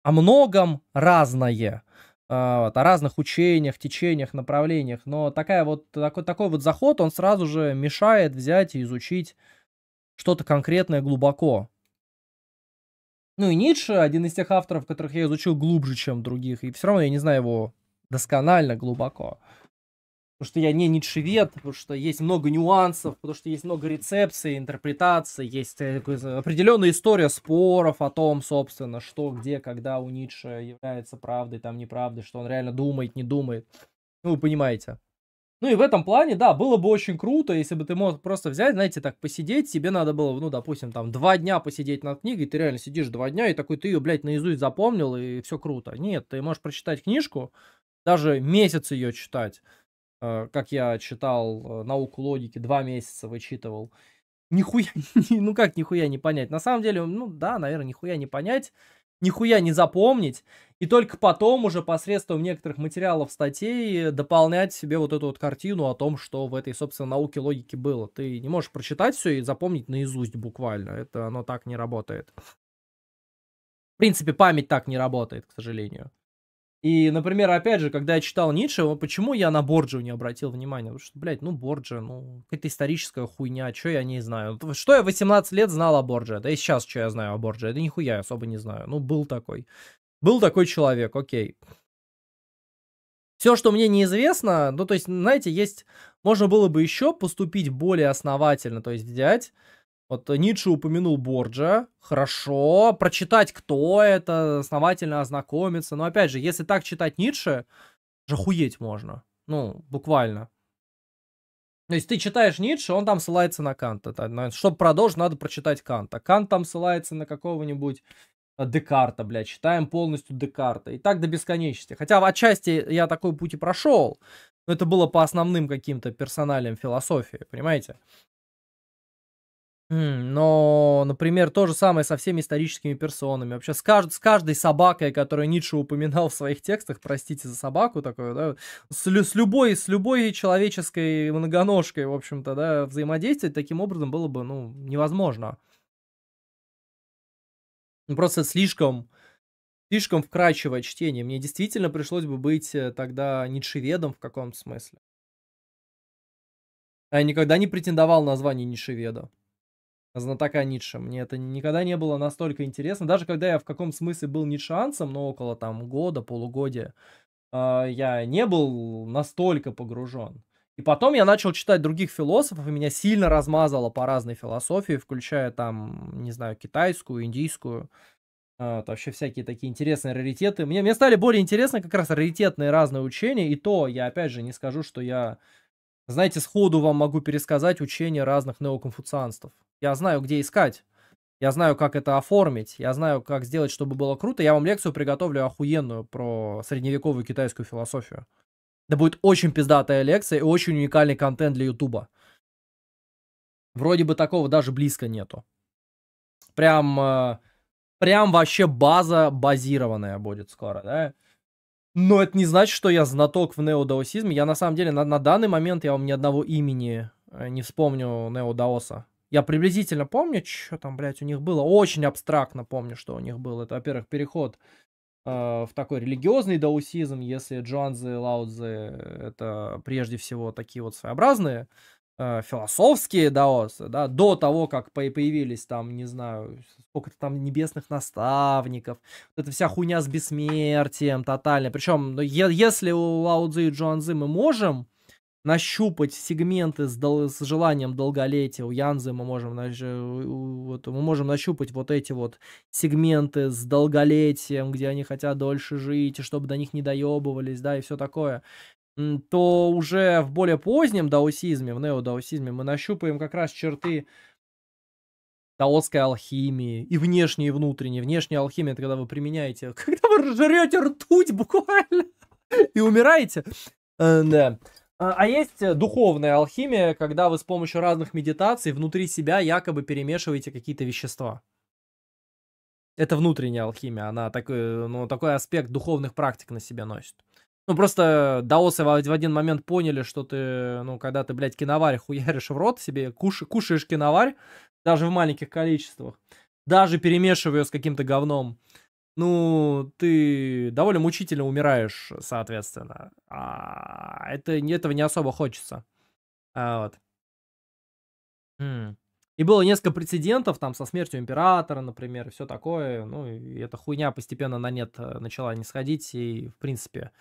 о многом разное. Э, вот, о разных учениях, течениях, направлениях. Но такая вот, такой, такой вот заход, он сразу же мешает взять и изучить что-то конкретное глубоко. Ну и Ницше один из тех авторов, которых я изучил глубже, чем других. И все равно я не знаю его досконально, глубоко. Потому что я не ницшевед, потому что есть много нюансов, потому что есть много рецепций, интерпретаций, есть э, определенная история споров о том, собственно, что, где, когда у Ницше является правдой, там неправдой, что он реально думает, не думает. Ну, вы понимаете. Ну и в этом плане, да, было бы очень круто, если бы ты мог просто взять, знаете, так посидеть, тебе надо было, ну, допустим, там, два дня посидеть над книгой, ты реально сидишь два дня, и такой ты ее, блядь, наизусть запомнил, и все круто. Нет, ты можешь прочитать книжку, даже месяц ее читать, э, как я читал э, науку логики, два месяца вычитывал. Нихуя, ну как нихуя не понять? На самом деле, ну да, наверное, нихуя не понять, нихуя не запомнить, и только потом уже посредством некоторых материалов, статей дополнять себе вот эту вот картину о том, что в этой, собственно, науке логики было. Ты не можешь прочитать все и запомнить наизусть буквально. Это оно так не работает. В принципе, память так не работает, к сожалению. И, например, опять же, когда я читал Ницше, почему я на Борджио не обратил внимания? Потому что, блядь, ну Борджио, ну, какая-то историческая хуйня, что я не знаю? Что я 18 лет знал о Борджио? Да и сейчас что я знаю о Борджио? Да нихуя я особо не знаю. Ну, был такой. Был такой человек, окей. Все, что мне неизвестно, ну, то есть, знаете, есть... Можно было бы еще поступить более основательно, то есть взять вот э, Ницше упомянул Борджа. Хорошо, прочитать, кто это, основательно ознакомиться. Но опять же, если так читать Ницше, жахуеть можно. Ну, буквально. То есть ты читаешь Ницше, он там ссылается на Канта. Чтобы продолжить, надо прочитать Канта. Кант там ссылается на какого-нибудь э, Декарта, блядь, читаем полностью Декарта. И так до бесконечности. Хотя в отчасти я такой путь и прошел, но это было по основным каким-то персоналям философии, понимаете? Но, например, то же самое со всеми историческими персонами. Вообще, с, кажд- с каждой собакой, которую Ницше упоминал в своих текстах, простите за собаку такую, да, с, лю- с любой, с любой человеческой многоножкой, в общем-то, да, взаимодействовать таким образом было бы, ну, невозможно. Ну, просто слишком, слишком вкрадчивое чтение. Мне действительно пришлось бы быть э, тогда нишеведом в каком-то смысле. Я никогда не претендовал на звание нишеведа знатока Ницше. Мне это никогда не было настолько интересно. Даже когда я в каком смысле был нитшанцем, но около там года, полугодия, а, я не был настолько погружен. И потом я начал читать других философов, и меня сильно размазало по разной философии, включая там, не знаю, китайскую, индийскую, э, вообще всякие такие интересные раритеты. Мне, мне стали более интересны как раз раритетные разные учения, и то я, опять же, не скажу, что я, знаете, сходу вам могу пересказать учения разных неоконфуцианств. Я знаю, где искать. Я знаю, как это оформить. Я знаю, как сделать, чтобы было круто. Я вам лекцию приготовлю охуенную про средневековую китайскую философию. Это будет очень пиздатая лекция и очень уникальный контент для Ютуба. Вроде бы такого даже близко нету. Прям, э, прям вообще база базированная будет скоро, да? Но это не значит, что я знаток в неодаосизме. Я на самом деле на, на данный момент я вам ни одного имени э, не вспомню неодаоса. Я приблизительно помню, что там, блядь, у них было. Очень абстрактно помню, что у них было. Это, во-первых, переход э, в такой религиозный даусизм, если и Лаудзы — это прежде всего такие вот своеобразные э, философские даосы, да, до того, как появились там, не знаю, сколько-то там небесных наставников, вот эта вся хуйня с бессмертием тотальная. Причем, ну, если у Лаудзы и Джуанзы мы можем нащупать сегменты с, дол- с желанием долголетия. У Янзы мы можем, э, вот, мы можем нащупать вот эти вот сегменты с долголетием, где они хотят дольше жить, и чтобы до них не доебывались, да, и все такое то уже в более позднем даосизме, в неодаосизме, мы нащупаем как раз черты даосской алхимии, и внешней, и внутренней. Внешняя алхимия, это когда вы применяете, когда вы жрете ртуть буквально и умираете. Э, да. А, а есть э, духовная алхимия, когда вы с помощью разных медитаций внутри себя якобы перемешиваете какие-то вещества. Это внутренняя алхимия, она такой, э, ну, такой аспект духовных практик на себе носит. Ну, просто даосы в один момент поняли, что ты, ну, когда ты, блядь, киноварь хуяришь в рот себе, куш, кушаешь киноварь, даже в маленьких количествах, даже перемешивая с каким-то говном, ну, ты довольно мучительно умираешь, соответственно. А это, этого не особо хочется. А, вот. М. И было несколько прецедентов, там, со смертью императора, например, и все такое. Ну, и эта хуйня постепенно на нет э, начала не сходить, и, в принципе,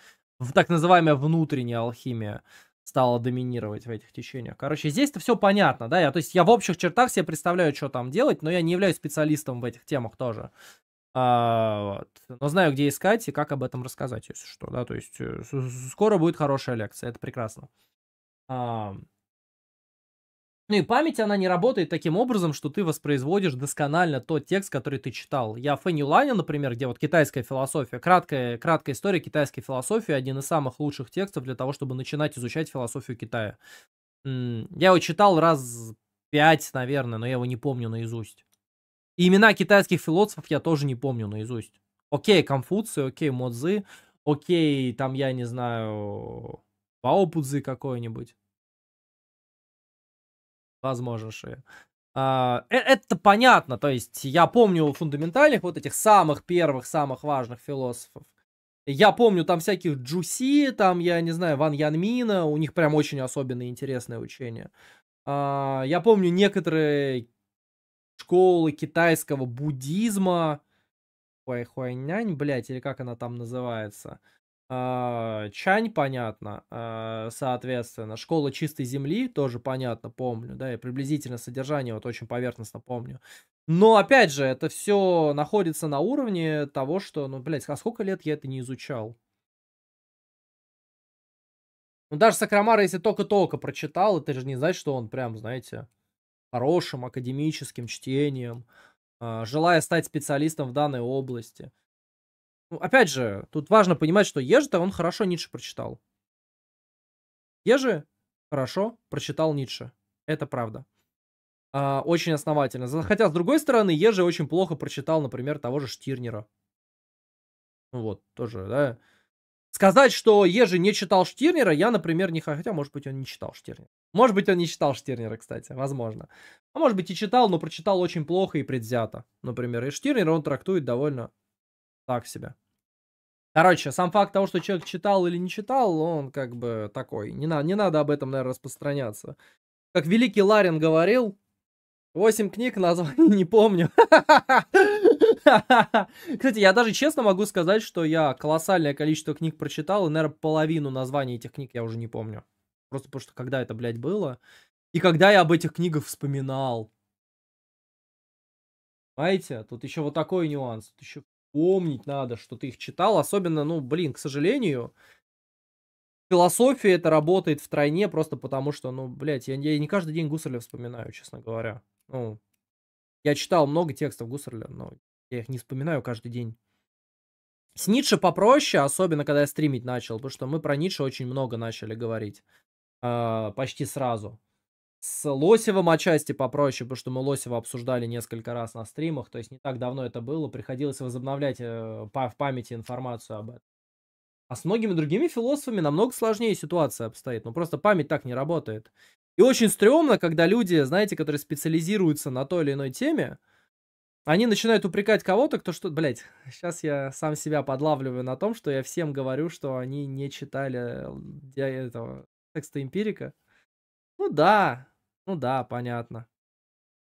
так называемая внутренняя алхимия стала доминировать в этих течениях. Короче, здесь-то все понятно, да, я, то есть я в общих чертах себе представляю, что там делать, но я не являюсь специалистом в этих темах тоже. А, вот. Но знаю, где искать и как об этом рассказать, если что, да, то есть э, скоро будет хорошая лекция, это прекрасно. А... Ну и память, она не работает таким образом, что ты воспроизводишь досконально тот текст, который ты читал. Я Фэнь Юланя, например, где вот китайская философия, краткая, краткая история китайской философии, один из самых лучших текстов для того, чтобы начинать изучать философию Китая. Я его читал раз пять, наверное, но я его не помню наизусть. И имена китайских философов я тоже не помню наизусть. Окей, Конфуций, окей, Модзы, окей, там, я не знаю, Баопудзы какой-нибудь. Возможно, что а, э, это понятно, то есть я помню фундаментальных вот этих самых первых, самых важных философов. Я помню там всяких Джуси, там, я не знаю, Ван Янмина, у них прям очень особенные интересные учения. А, я помню некоторые школы китайского буддизма. Хуай Хуайнянь, блядь, или как она там называется. А, Чань, понятно, а, соответственно. Школа чистой земли, тоже понятно, помню, да, и приблизительно содержание вот очень поверхностно помню. Но, опять же, это все находится на уровне того, что, ну, блядь, а сколько лет я это не изучал? Ну, даже Сакрамара, если только-только прочитал, это же не значит, что он прям, знаете, хорошим академическим чтением, а, желая стать специалистом в данной области. Ну, опять же, тут важно понимать, что Ежи-то он хорошо Ницше прочитал. Ежи хорошо прочитал Ницше. Это правда. А, очень основательно. Хотя, с другой стороны, Ежи очень плохо прочитал, например, того же Штирнера. Ну вот, тоже, да. Сказать, что Ежи не читал Штирнера, я, например, не... Хотя, может быть, он не читал Штирнера. Может быть, он не читал Штирнера, кстати, возможно. А может быть и читал, но прочитал очень плохо и предвзято, например. И Штирнер он трактует довольно так себе. Короче, сам факт того, что человек читал или не читал, он как бы такой. Не, на, не надо об этом, наверное, распространяться. Как великий Ларин говорил, 8 книг названий не помню. Кстати, я даже честно могу сказать, что я колоссальное количество книг прочитал, и, наверное, половину названий этих книг я уже не помню. Просто потому что когда это, блядь, было. И когда я об этих книгах вспоминал. Понимаете? Тут еще вот такой нюанс. Тут еще помнить надо, что ты их читал. Особенно, ну, блин, к сожалению, философия это работает в тройне просто потому, что, ну, блядь, я, я не каждый день Гусарля вспоминаю, честно говоря. Ну, я читал много текстов Гусарля, но я их не вспоминаю каждый день. С Ницше попроще, особенно когда я стримить начал, потому что мы про Ницше очень много начали говорить. А, почти сразу. С Лосевым отчасти попроще, потому что мы Лосева обсуждали несколько раз на стримах, то есть не так давно это было, приходилось возобновлять э, в памяти информацию об этом. А с многими другими философами намного сложнее ситуация обстоит, ну просто память так не работает. И очень стрёмно, когда люди, знаете, которые специализируются на той или иной теме, они начинают упрекать кого-то, кто что... Блять, сейчас я сам себя подлавливаю на том, что я всем говорю, что они не читали э, этого текста Эмпирика. Ну да, ну да, понятно.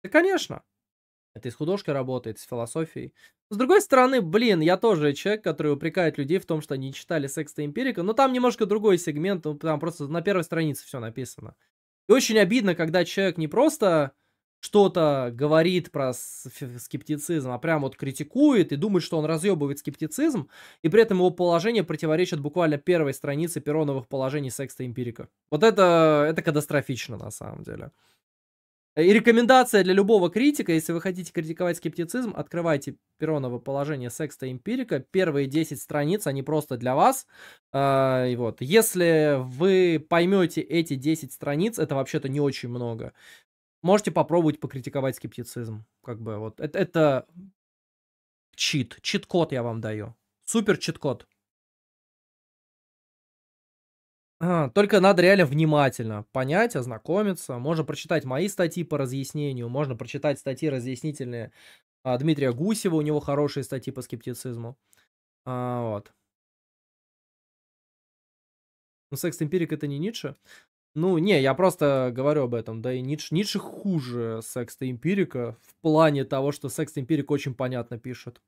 Да, конечно. Это из художки работает, с философией. С другой стороны, блин, я тоже человек, который упрекает людей в том, что они читали Секста Эмпирика, но там немножко другой сегмент, ну, там просто на первой странице все написано. И очень обидно, когда человек не просто что-то говорит про скептицизм, а прям вот критикует и думает, что он разъебывает скептицизм, и при этом его положение противоречит буквально первой странице пероновых положений секста эмпирика. Вот это, это катастрофично на самом деле. И рекомендация для любого критика, если вы хотите критиковать скептицизм, открывайте Перонова положение секста эмпирика. Первые 10 страниц, они просто для вас. А, и вот. Если вы поймете эти 10 страниц, это вообще-то не очень много можете попробовать покритиковать скептицизм. Как бы вот это, это чит, чит-код я вам даю. Супер чит-код. А, только надо реально внимательно понять, ознакомиться. Можно прочитать мои статьи по разъяснению, можно прочитать статьи разъяснительные а, Дмитрия Гусева, у него хорошие статьи по скептицизму. А, вот. Ну, секс-эмпирик это не Ницше. Ну, не, я просто говорю об этом, да и Ницше, Ницше хуже секста Эмпирика в плане того, что Секста Эмпирик очень понятно пишет.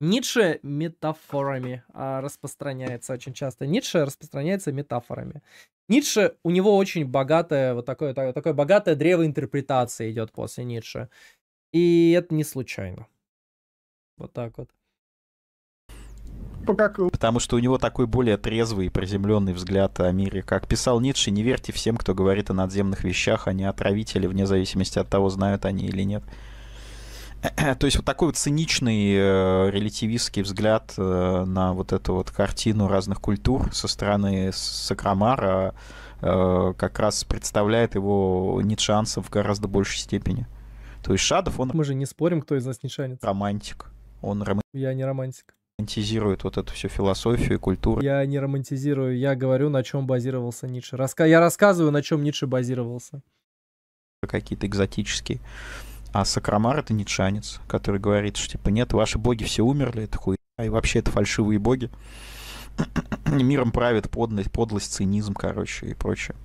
Ницше метафорами а, распространяется очень часто. Ницше распространяется метафорами. Ницше, у него очень богатое, вот такое, такое, такое богатое древо интерпретации идет после Ницше. И это не случайно. Вот так вот
по какому. Потому что у него такой более трезвый и приземленный взгляд о мире. Как писал Ницше, не верьте всем, кто говорит о надземных вещах, они отравители, вне зависимости от того, знают они или нет. То есть вот такой вот циничный э, релятивистский взгляд э, на вот эту вот картину разных культур со стороны Сакрамара э, как раз представляет его нитшанцев в гораздо большей степени. То есть Шадов, он... Мы
же не спорим, кто из нас нитшанец.
Романтик. Он романтик.
Я не романтик
романтизирует вот эту всю философию и культуру.
Я не романтизирую, я говорю, на чем базировался Ницше. Раска... Я рассказываю, на чем Ницше базировался.
Какие-то экзотические. А Сакрамар — это ницшанец, который говорит, что типа нет, ваши боги все умерли, это хуй, а и вообще это фальшивые боги. Миром правит подлость, подлость, цинизм, короче, и прочее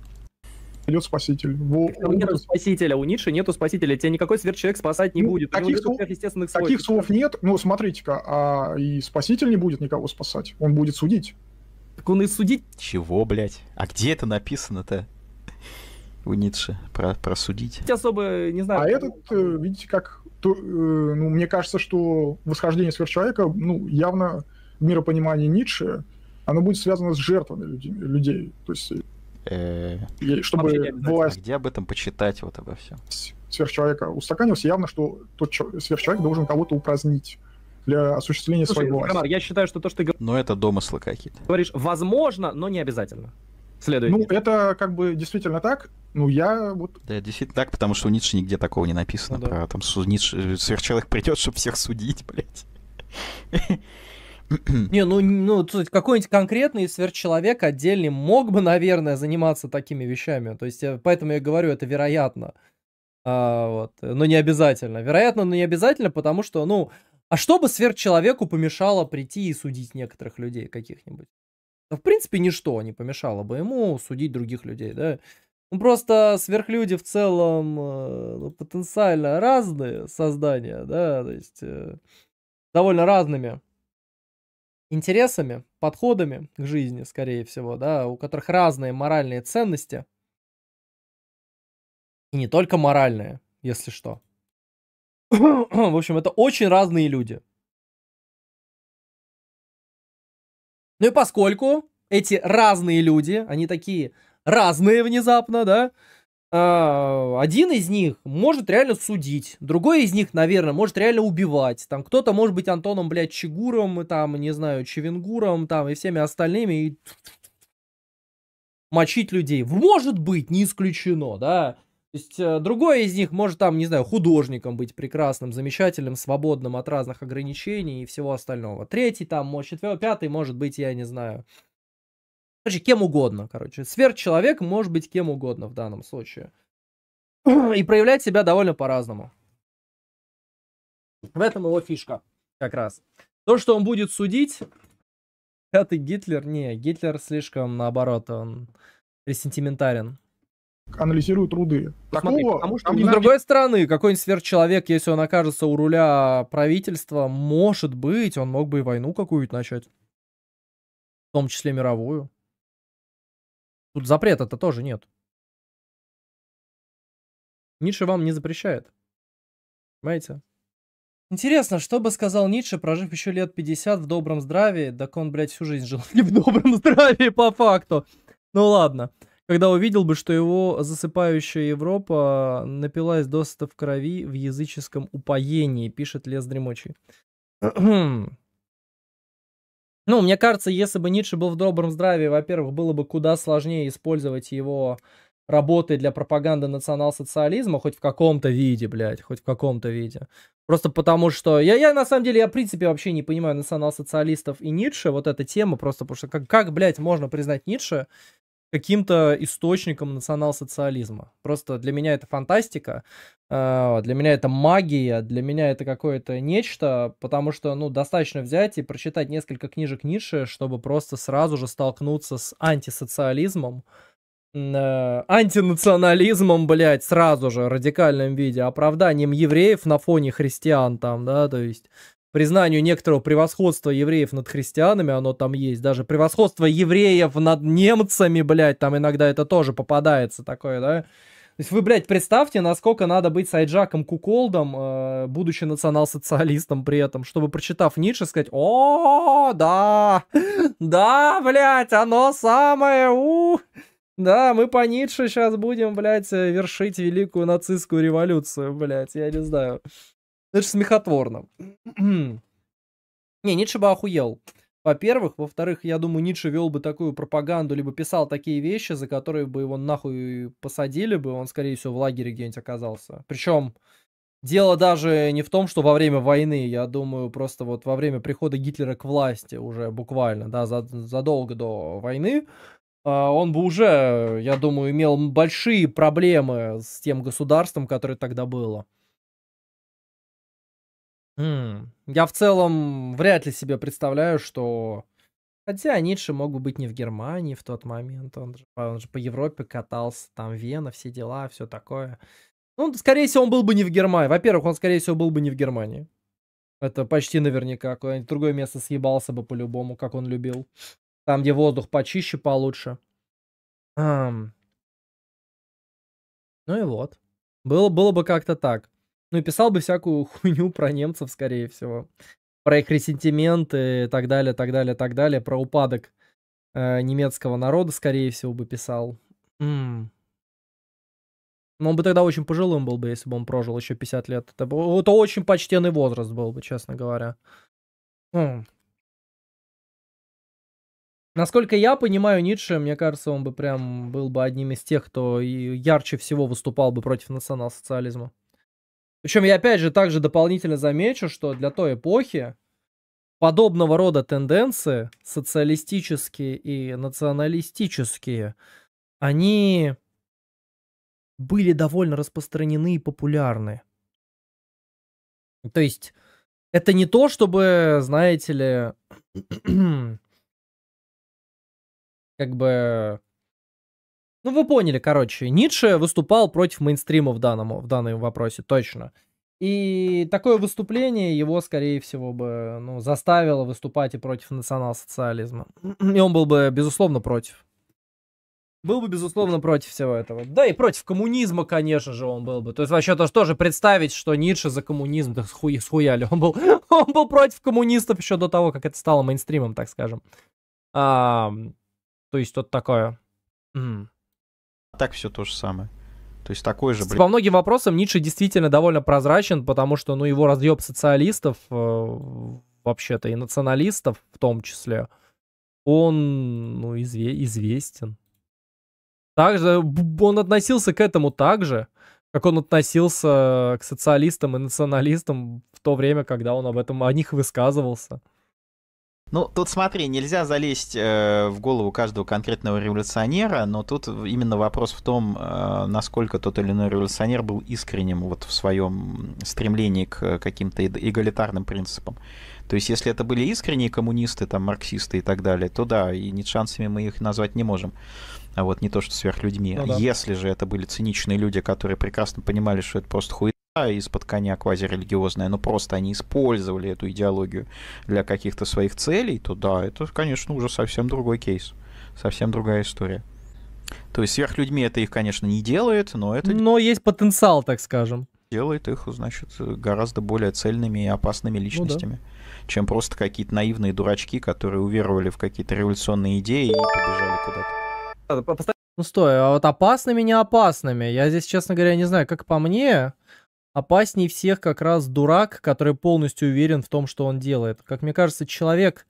идет спаситель. Во... У нету спасителя,
у Ницше нету спасителя. Тебя никакой сверхчеловек спасать не ну, будет. Таких, слов, естественных таких
слов, нет. Ну, смотрите-ка, а и спаситель не будет никого спасать. Он будет судить. Так он и судить...
Чего, блядь? А где это написано-то? У Ницше про, про судить.
Особо не знаю. А этот, э, видите, как... То, э, ну, мне кажется, что восхождение сверхчеловека, ну, явно в миропонимании Ницше, оно будет связано с жертвами людей. людей. То есть э, чтобы Где об этом почитать, вот обо всем? Сверхчеловека устаканился, явно, что тот сверхчеловек должен кого-то упразднить для осуществления своего. своей
я считаю, что то, что ты говоришь... Но это домыслы какие-то. Говоришь, возможно, но не
обязательно. Следует. Ну, это как бы действительно так. Ну,
я вот... Да, действительно так, потому что у Ницше нигде такого не написано. Ну, да. Про там су... Ницше... Э, сверхчеловек придет, чтобы всех судить, блядь. Не, ну, ну какой-нибудь конкретный сверхчеловек
отдельный мог бы, наверное, заниматься такими вещами. То есть, э, поэтому я говорю, это вероятно. А, вот. Но не обязательно. Вероятно, но не обязательно, потому что, ну, а что бы сверхчеловеку помешало прийти и судить некоторых людей каких-нибудь? Да, в принципе, ничто не помешало бы ему судить других людей, да. Ну, просто сверхлюди в целом э, ну, потенциально разные создания, да, то есть э, довольно разными интересами, подходами к жизни, скорее всего, да, у которых разные моральные ценности. И не только моральные, если что. В общем, это очень разные люди. Ну и поскольку эти разные люди, они такие разные внезапно, да, а, один из них может реально судить, другой из них, наверное, может реально убивать. Там кто-то может быть Антоном, блядь, Чигуром, там, не знаю, Чевенгуром, там, и всеми остальными, и мочить людей. Может быть, не исключено, да. То есть, э, другой из них может там, не знаю, художником быть прекрасным, замечательным, свободным от разных ограничений и всего остального. Третий там, может, четвертый, пятый, может быть, я не знаю, Короче, кем угодно, короче. Сверхчеловек может быть кем угодно в данном случае. И проявлять себя довольно по-разному. В этом его фишка как раз. То, что он будет судить, это Гитлер. Не, Гитлер слишком, наоборот, он сентиментарен
анализируют руды. Ну, Такого,
потому что, с иначе... другой стороны, какой-нибудь сверхчеловек, если он окажется у руля правительства, может быть, он мог бы и войну какую-нибудь начать. В том числе мировую. Тут запрета-то тоже нет. Ницше вам не запрещает. Понимаете? Интересно, что бы сказал Ницше, прожив еще лет 50 в добром здравии, так он, блядь, всю жизнь жил не в добром здравии, по факту. Ну ладно. Когда увидел бы, что его засыпающая Европа напилась досыта в крови в языческом упоении, пишет Лес Дремучий. Хм. Ну, мне кажется, если бы Ницше был в добром здравии, во-первых, было бы куда сложнее использовать его работы для пропаганды национал-социализма хоть в каком-то виде, блядь, хоть в каком-то виде. Просто потому что... Я, я на самом деле, я в принципе вообще не понимаю национал-социалистов и Ницше, вот эта тема, просто потому что как, как блядь, можно признать Ницше каким-то источником национал-социализма. Просто для меня это фантастика, а, для меня это магия, для меня это какое-то нечто, потому что, ну, достаточно взять и прочитать несколько книжек Ницше, чтобы просто сразу же столкнуться с антисоциализмом, э, антинационализмом, блядь, сразу же, радикальном виде, оправданием евреев на фоне христиан там, да, то есть признанию некоторого превосходства евреев над христианами, оно там есть, даже превосходство евреев над немцами, блядь, там иногда это тоже попадается такое, да, то есть вы, блядь, представьте, насколько надо быть Сайджаком Куколдом, э, будучи национал-социалистом при этом, чтобы, прочитав Ницше, сказать, о, да, да, блядь, оно самое, у, да, мы по Ницше сейчас будем, блядь, вершить великую нацистскую революцию, блядь, я не знаю. Это же смехотворно. Не, Ницше бы охуел. Во-первых. Во-вторых, я думаю, Ницше вел бы такую пропаганду, либо писал такие вещи, за которые бы его нахуй посадили бы, он, скорее всего, в лагере где-нибудь оказался. Причем дело даже не в том, что во время войны, я думаю, просто вот во время прихода Гитлера к власти уже буквально, да, задолго до войны, а, он бы уже, я думаю, имел большие проблемы с тем государством, которое тогда было. М, Я в целом вряд ли себе представляю, что... Хотя Ницше мог бы быть не в Германии в тот момент, он же, по- он же по Европе катался, там Вена, все дела, все такое. Ну, скорее всего, он был бы не в Германии. Во-первых, он, скорее всего, был бы не в Германии. Это почти наверняка. Какое-нибудь другое место съебался бы по-любому, как он любил. Там, где воздух почище, получше. Ам. Ну и вот. Было, было бы как-то так. Ну и писал бы всякую хуйню про немцев, скорее всего. Про их ресентименты и так далее, так далее, так далее. Про упадок э, немецкого народа, скорее всего, бы писал. М-м. Но он бы тогда очень пожилым был бы, если бы он прожил еще 50 лет. Это, это очень почтенный возраст был бы, честно говоря. М-м. Насколько я понимаю Ницше, мне кажется, он бы прям был бы одним из тех, кто ярче всего выступал бы против национал-социализма. Причем я опять же также дополнительно замечу, что для той эпохи подобного рода тенденции, социалистические и националистические, они были довольно распространены и популярны. То есть это не то, чтобы, знаете ли, как бы ну, вы поняли, короче, Ницше выступал против мейнстрима в, данном в данном вопросе, точно. И такое выступление его, скорее всего, бы ну, заставило выступать и против национал-социализма. И он был бы, безусловно, против. Был бы, безусловно, против всего этого. Да и против коммунизма, конечно же, он был бы. То есть вообще то тоже представить, что Ницше за коммунизм, да схуя, схуяли. Он был, он был против коммунистов еще до того, как это стало мейнстримом, так скажем.
А, то есть вот такое. Mm так все то же самое. То есть такой же... Блин. По
многим вопросам Ницше действительно довольно прозрачен, потому что, ну, его разъеб социалистов, э, вообще-то, и националистов в том числе, он, ну, изве- известен. Также он относился к этому так же, как он относился к социалистам и националистам в то время, когда он об этом, о них высказывался.
Ну, тут смотри, нельзя залезть э, в голову каждого конкретного революционера, но тут именно вопрос в том, э, насколько тот или иной революционер был искренним вот в своем стремлении к каким-то эгалитарным принципам. То есть, если это были искренние коммунисты, там, марксисты и так далее, то да, и не шансами мы их назвать не можем. А вот не то, что сверхлюдьми. Ну, да. Если же это были циничные люди, которые прекрасно понимали, что это просто хуй из-под коня квазирелигиозная, но просто они использовали эту идеологию для каких-то своих целей, то да, это, конечно, уже совсем другой кейс, совсем другая история. То есть сверхлюдьми это их, конечно, не делает, но это... Но есть потенциал, так скажем. Делает их, значит, гораздо более цельными и опасными личностями, ну, да. чем просто какие-то наивные дурачки, которые уверовали в какие-то революционные идеи и побежали
куда-то. Ну стой, а вот опасными, не опасными. Я здесь, честно говоря, не знаю, как по мне, опасней всех как раз дурак, который полностью уверен в том, что он делает. Как мне кажется, человек,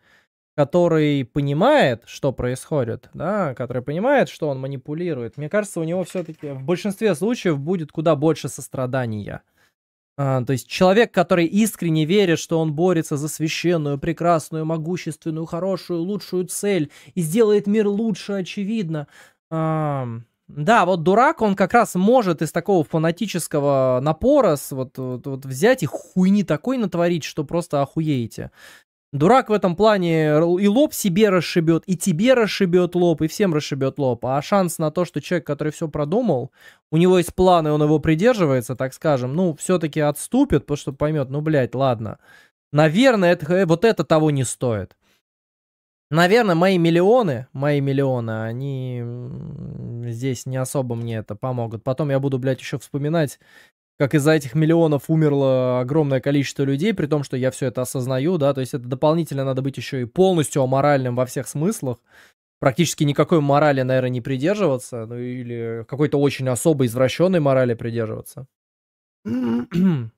который понимает, что происходит, да, который понимает, что он манипулирует, мне кажется, у него все-таки в большинстве случаев будет куда больше сострадания. А, то есть человек, который искренне верит, что он борется за священную, прекрасную, могущественную, хорошую, лучшую цель и сделает мир лучше, очевидно. А, да, вот дурак, он как раз может из такого фанатического напора вот, вот, вот взять и хуйни такой натворить, что просто охуеете. Дурак в этом плане и лоб себе расшибет, и тебе расшибет лоб, и всем расшибет лоб. А шанс на то, что человек, который все продумал, у него есть план, и он его придерживается, так скажем, ну, все-таки отступит, потому что поймет, ну, блядь, ладно. Наверное, это, э, вот это того не стоит. Наверное, мои миллионы, мои миллионы, они здесь не особо мне это помогут. Потом я буду, блядь, еще вспоминать, как из-за этих миллионов умерло огромное количество людей, при том, что я все это осознаю, да, то есть это дополнительно надо быть еще и полностью аморальным во всех смыслах, практически никакой морали, наверное, не придерживаться, ну или какой-то очень особой извращенной морали придерживаться.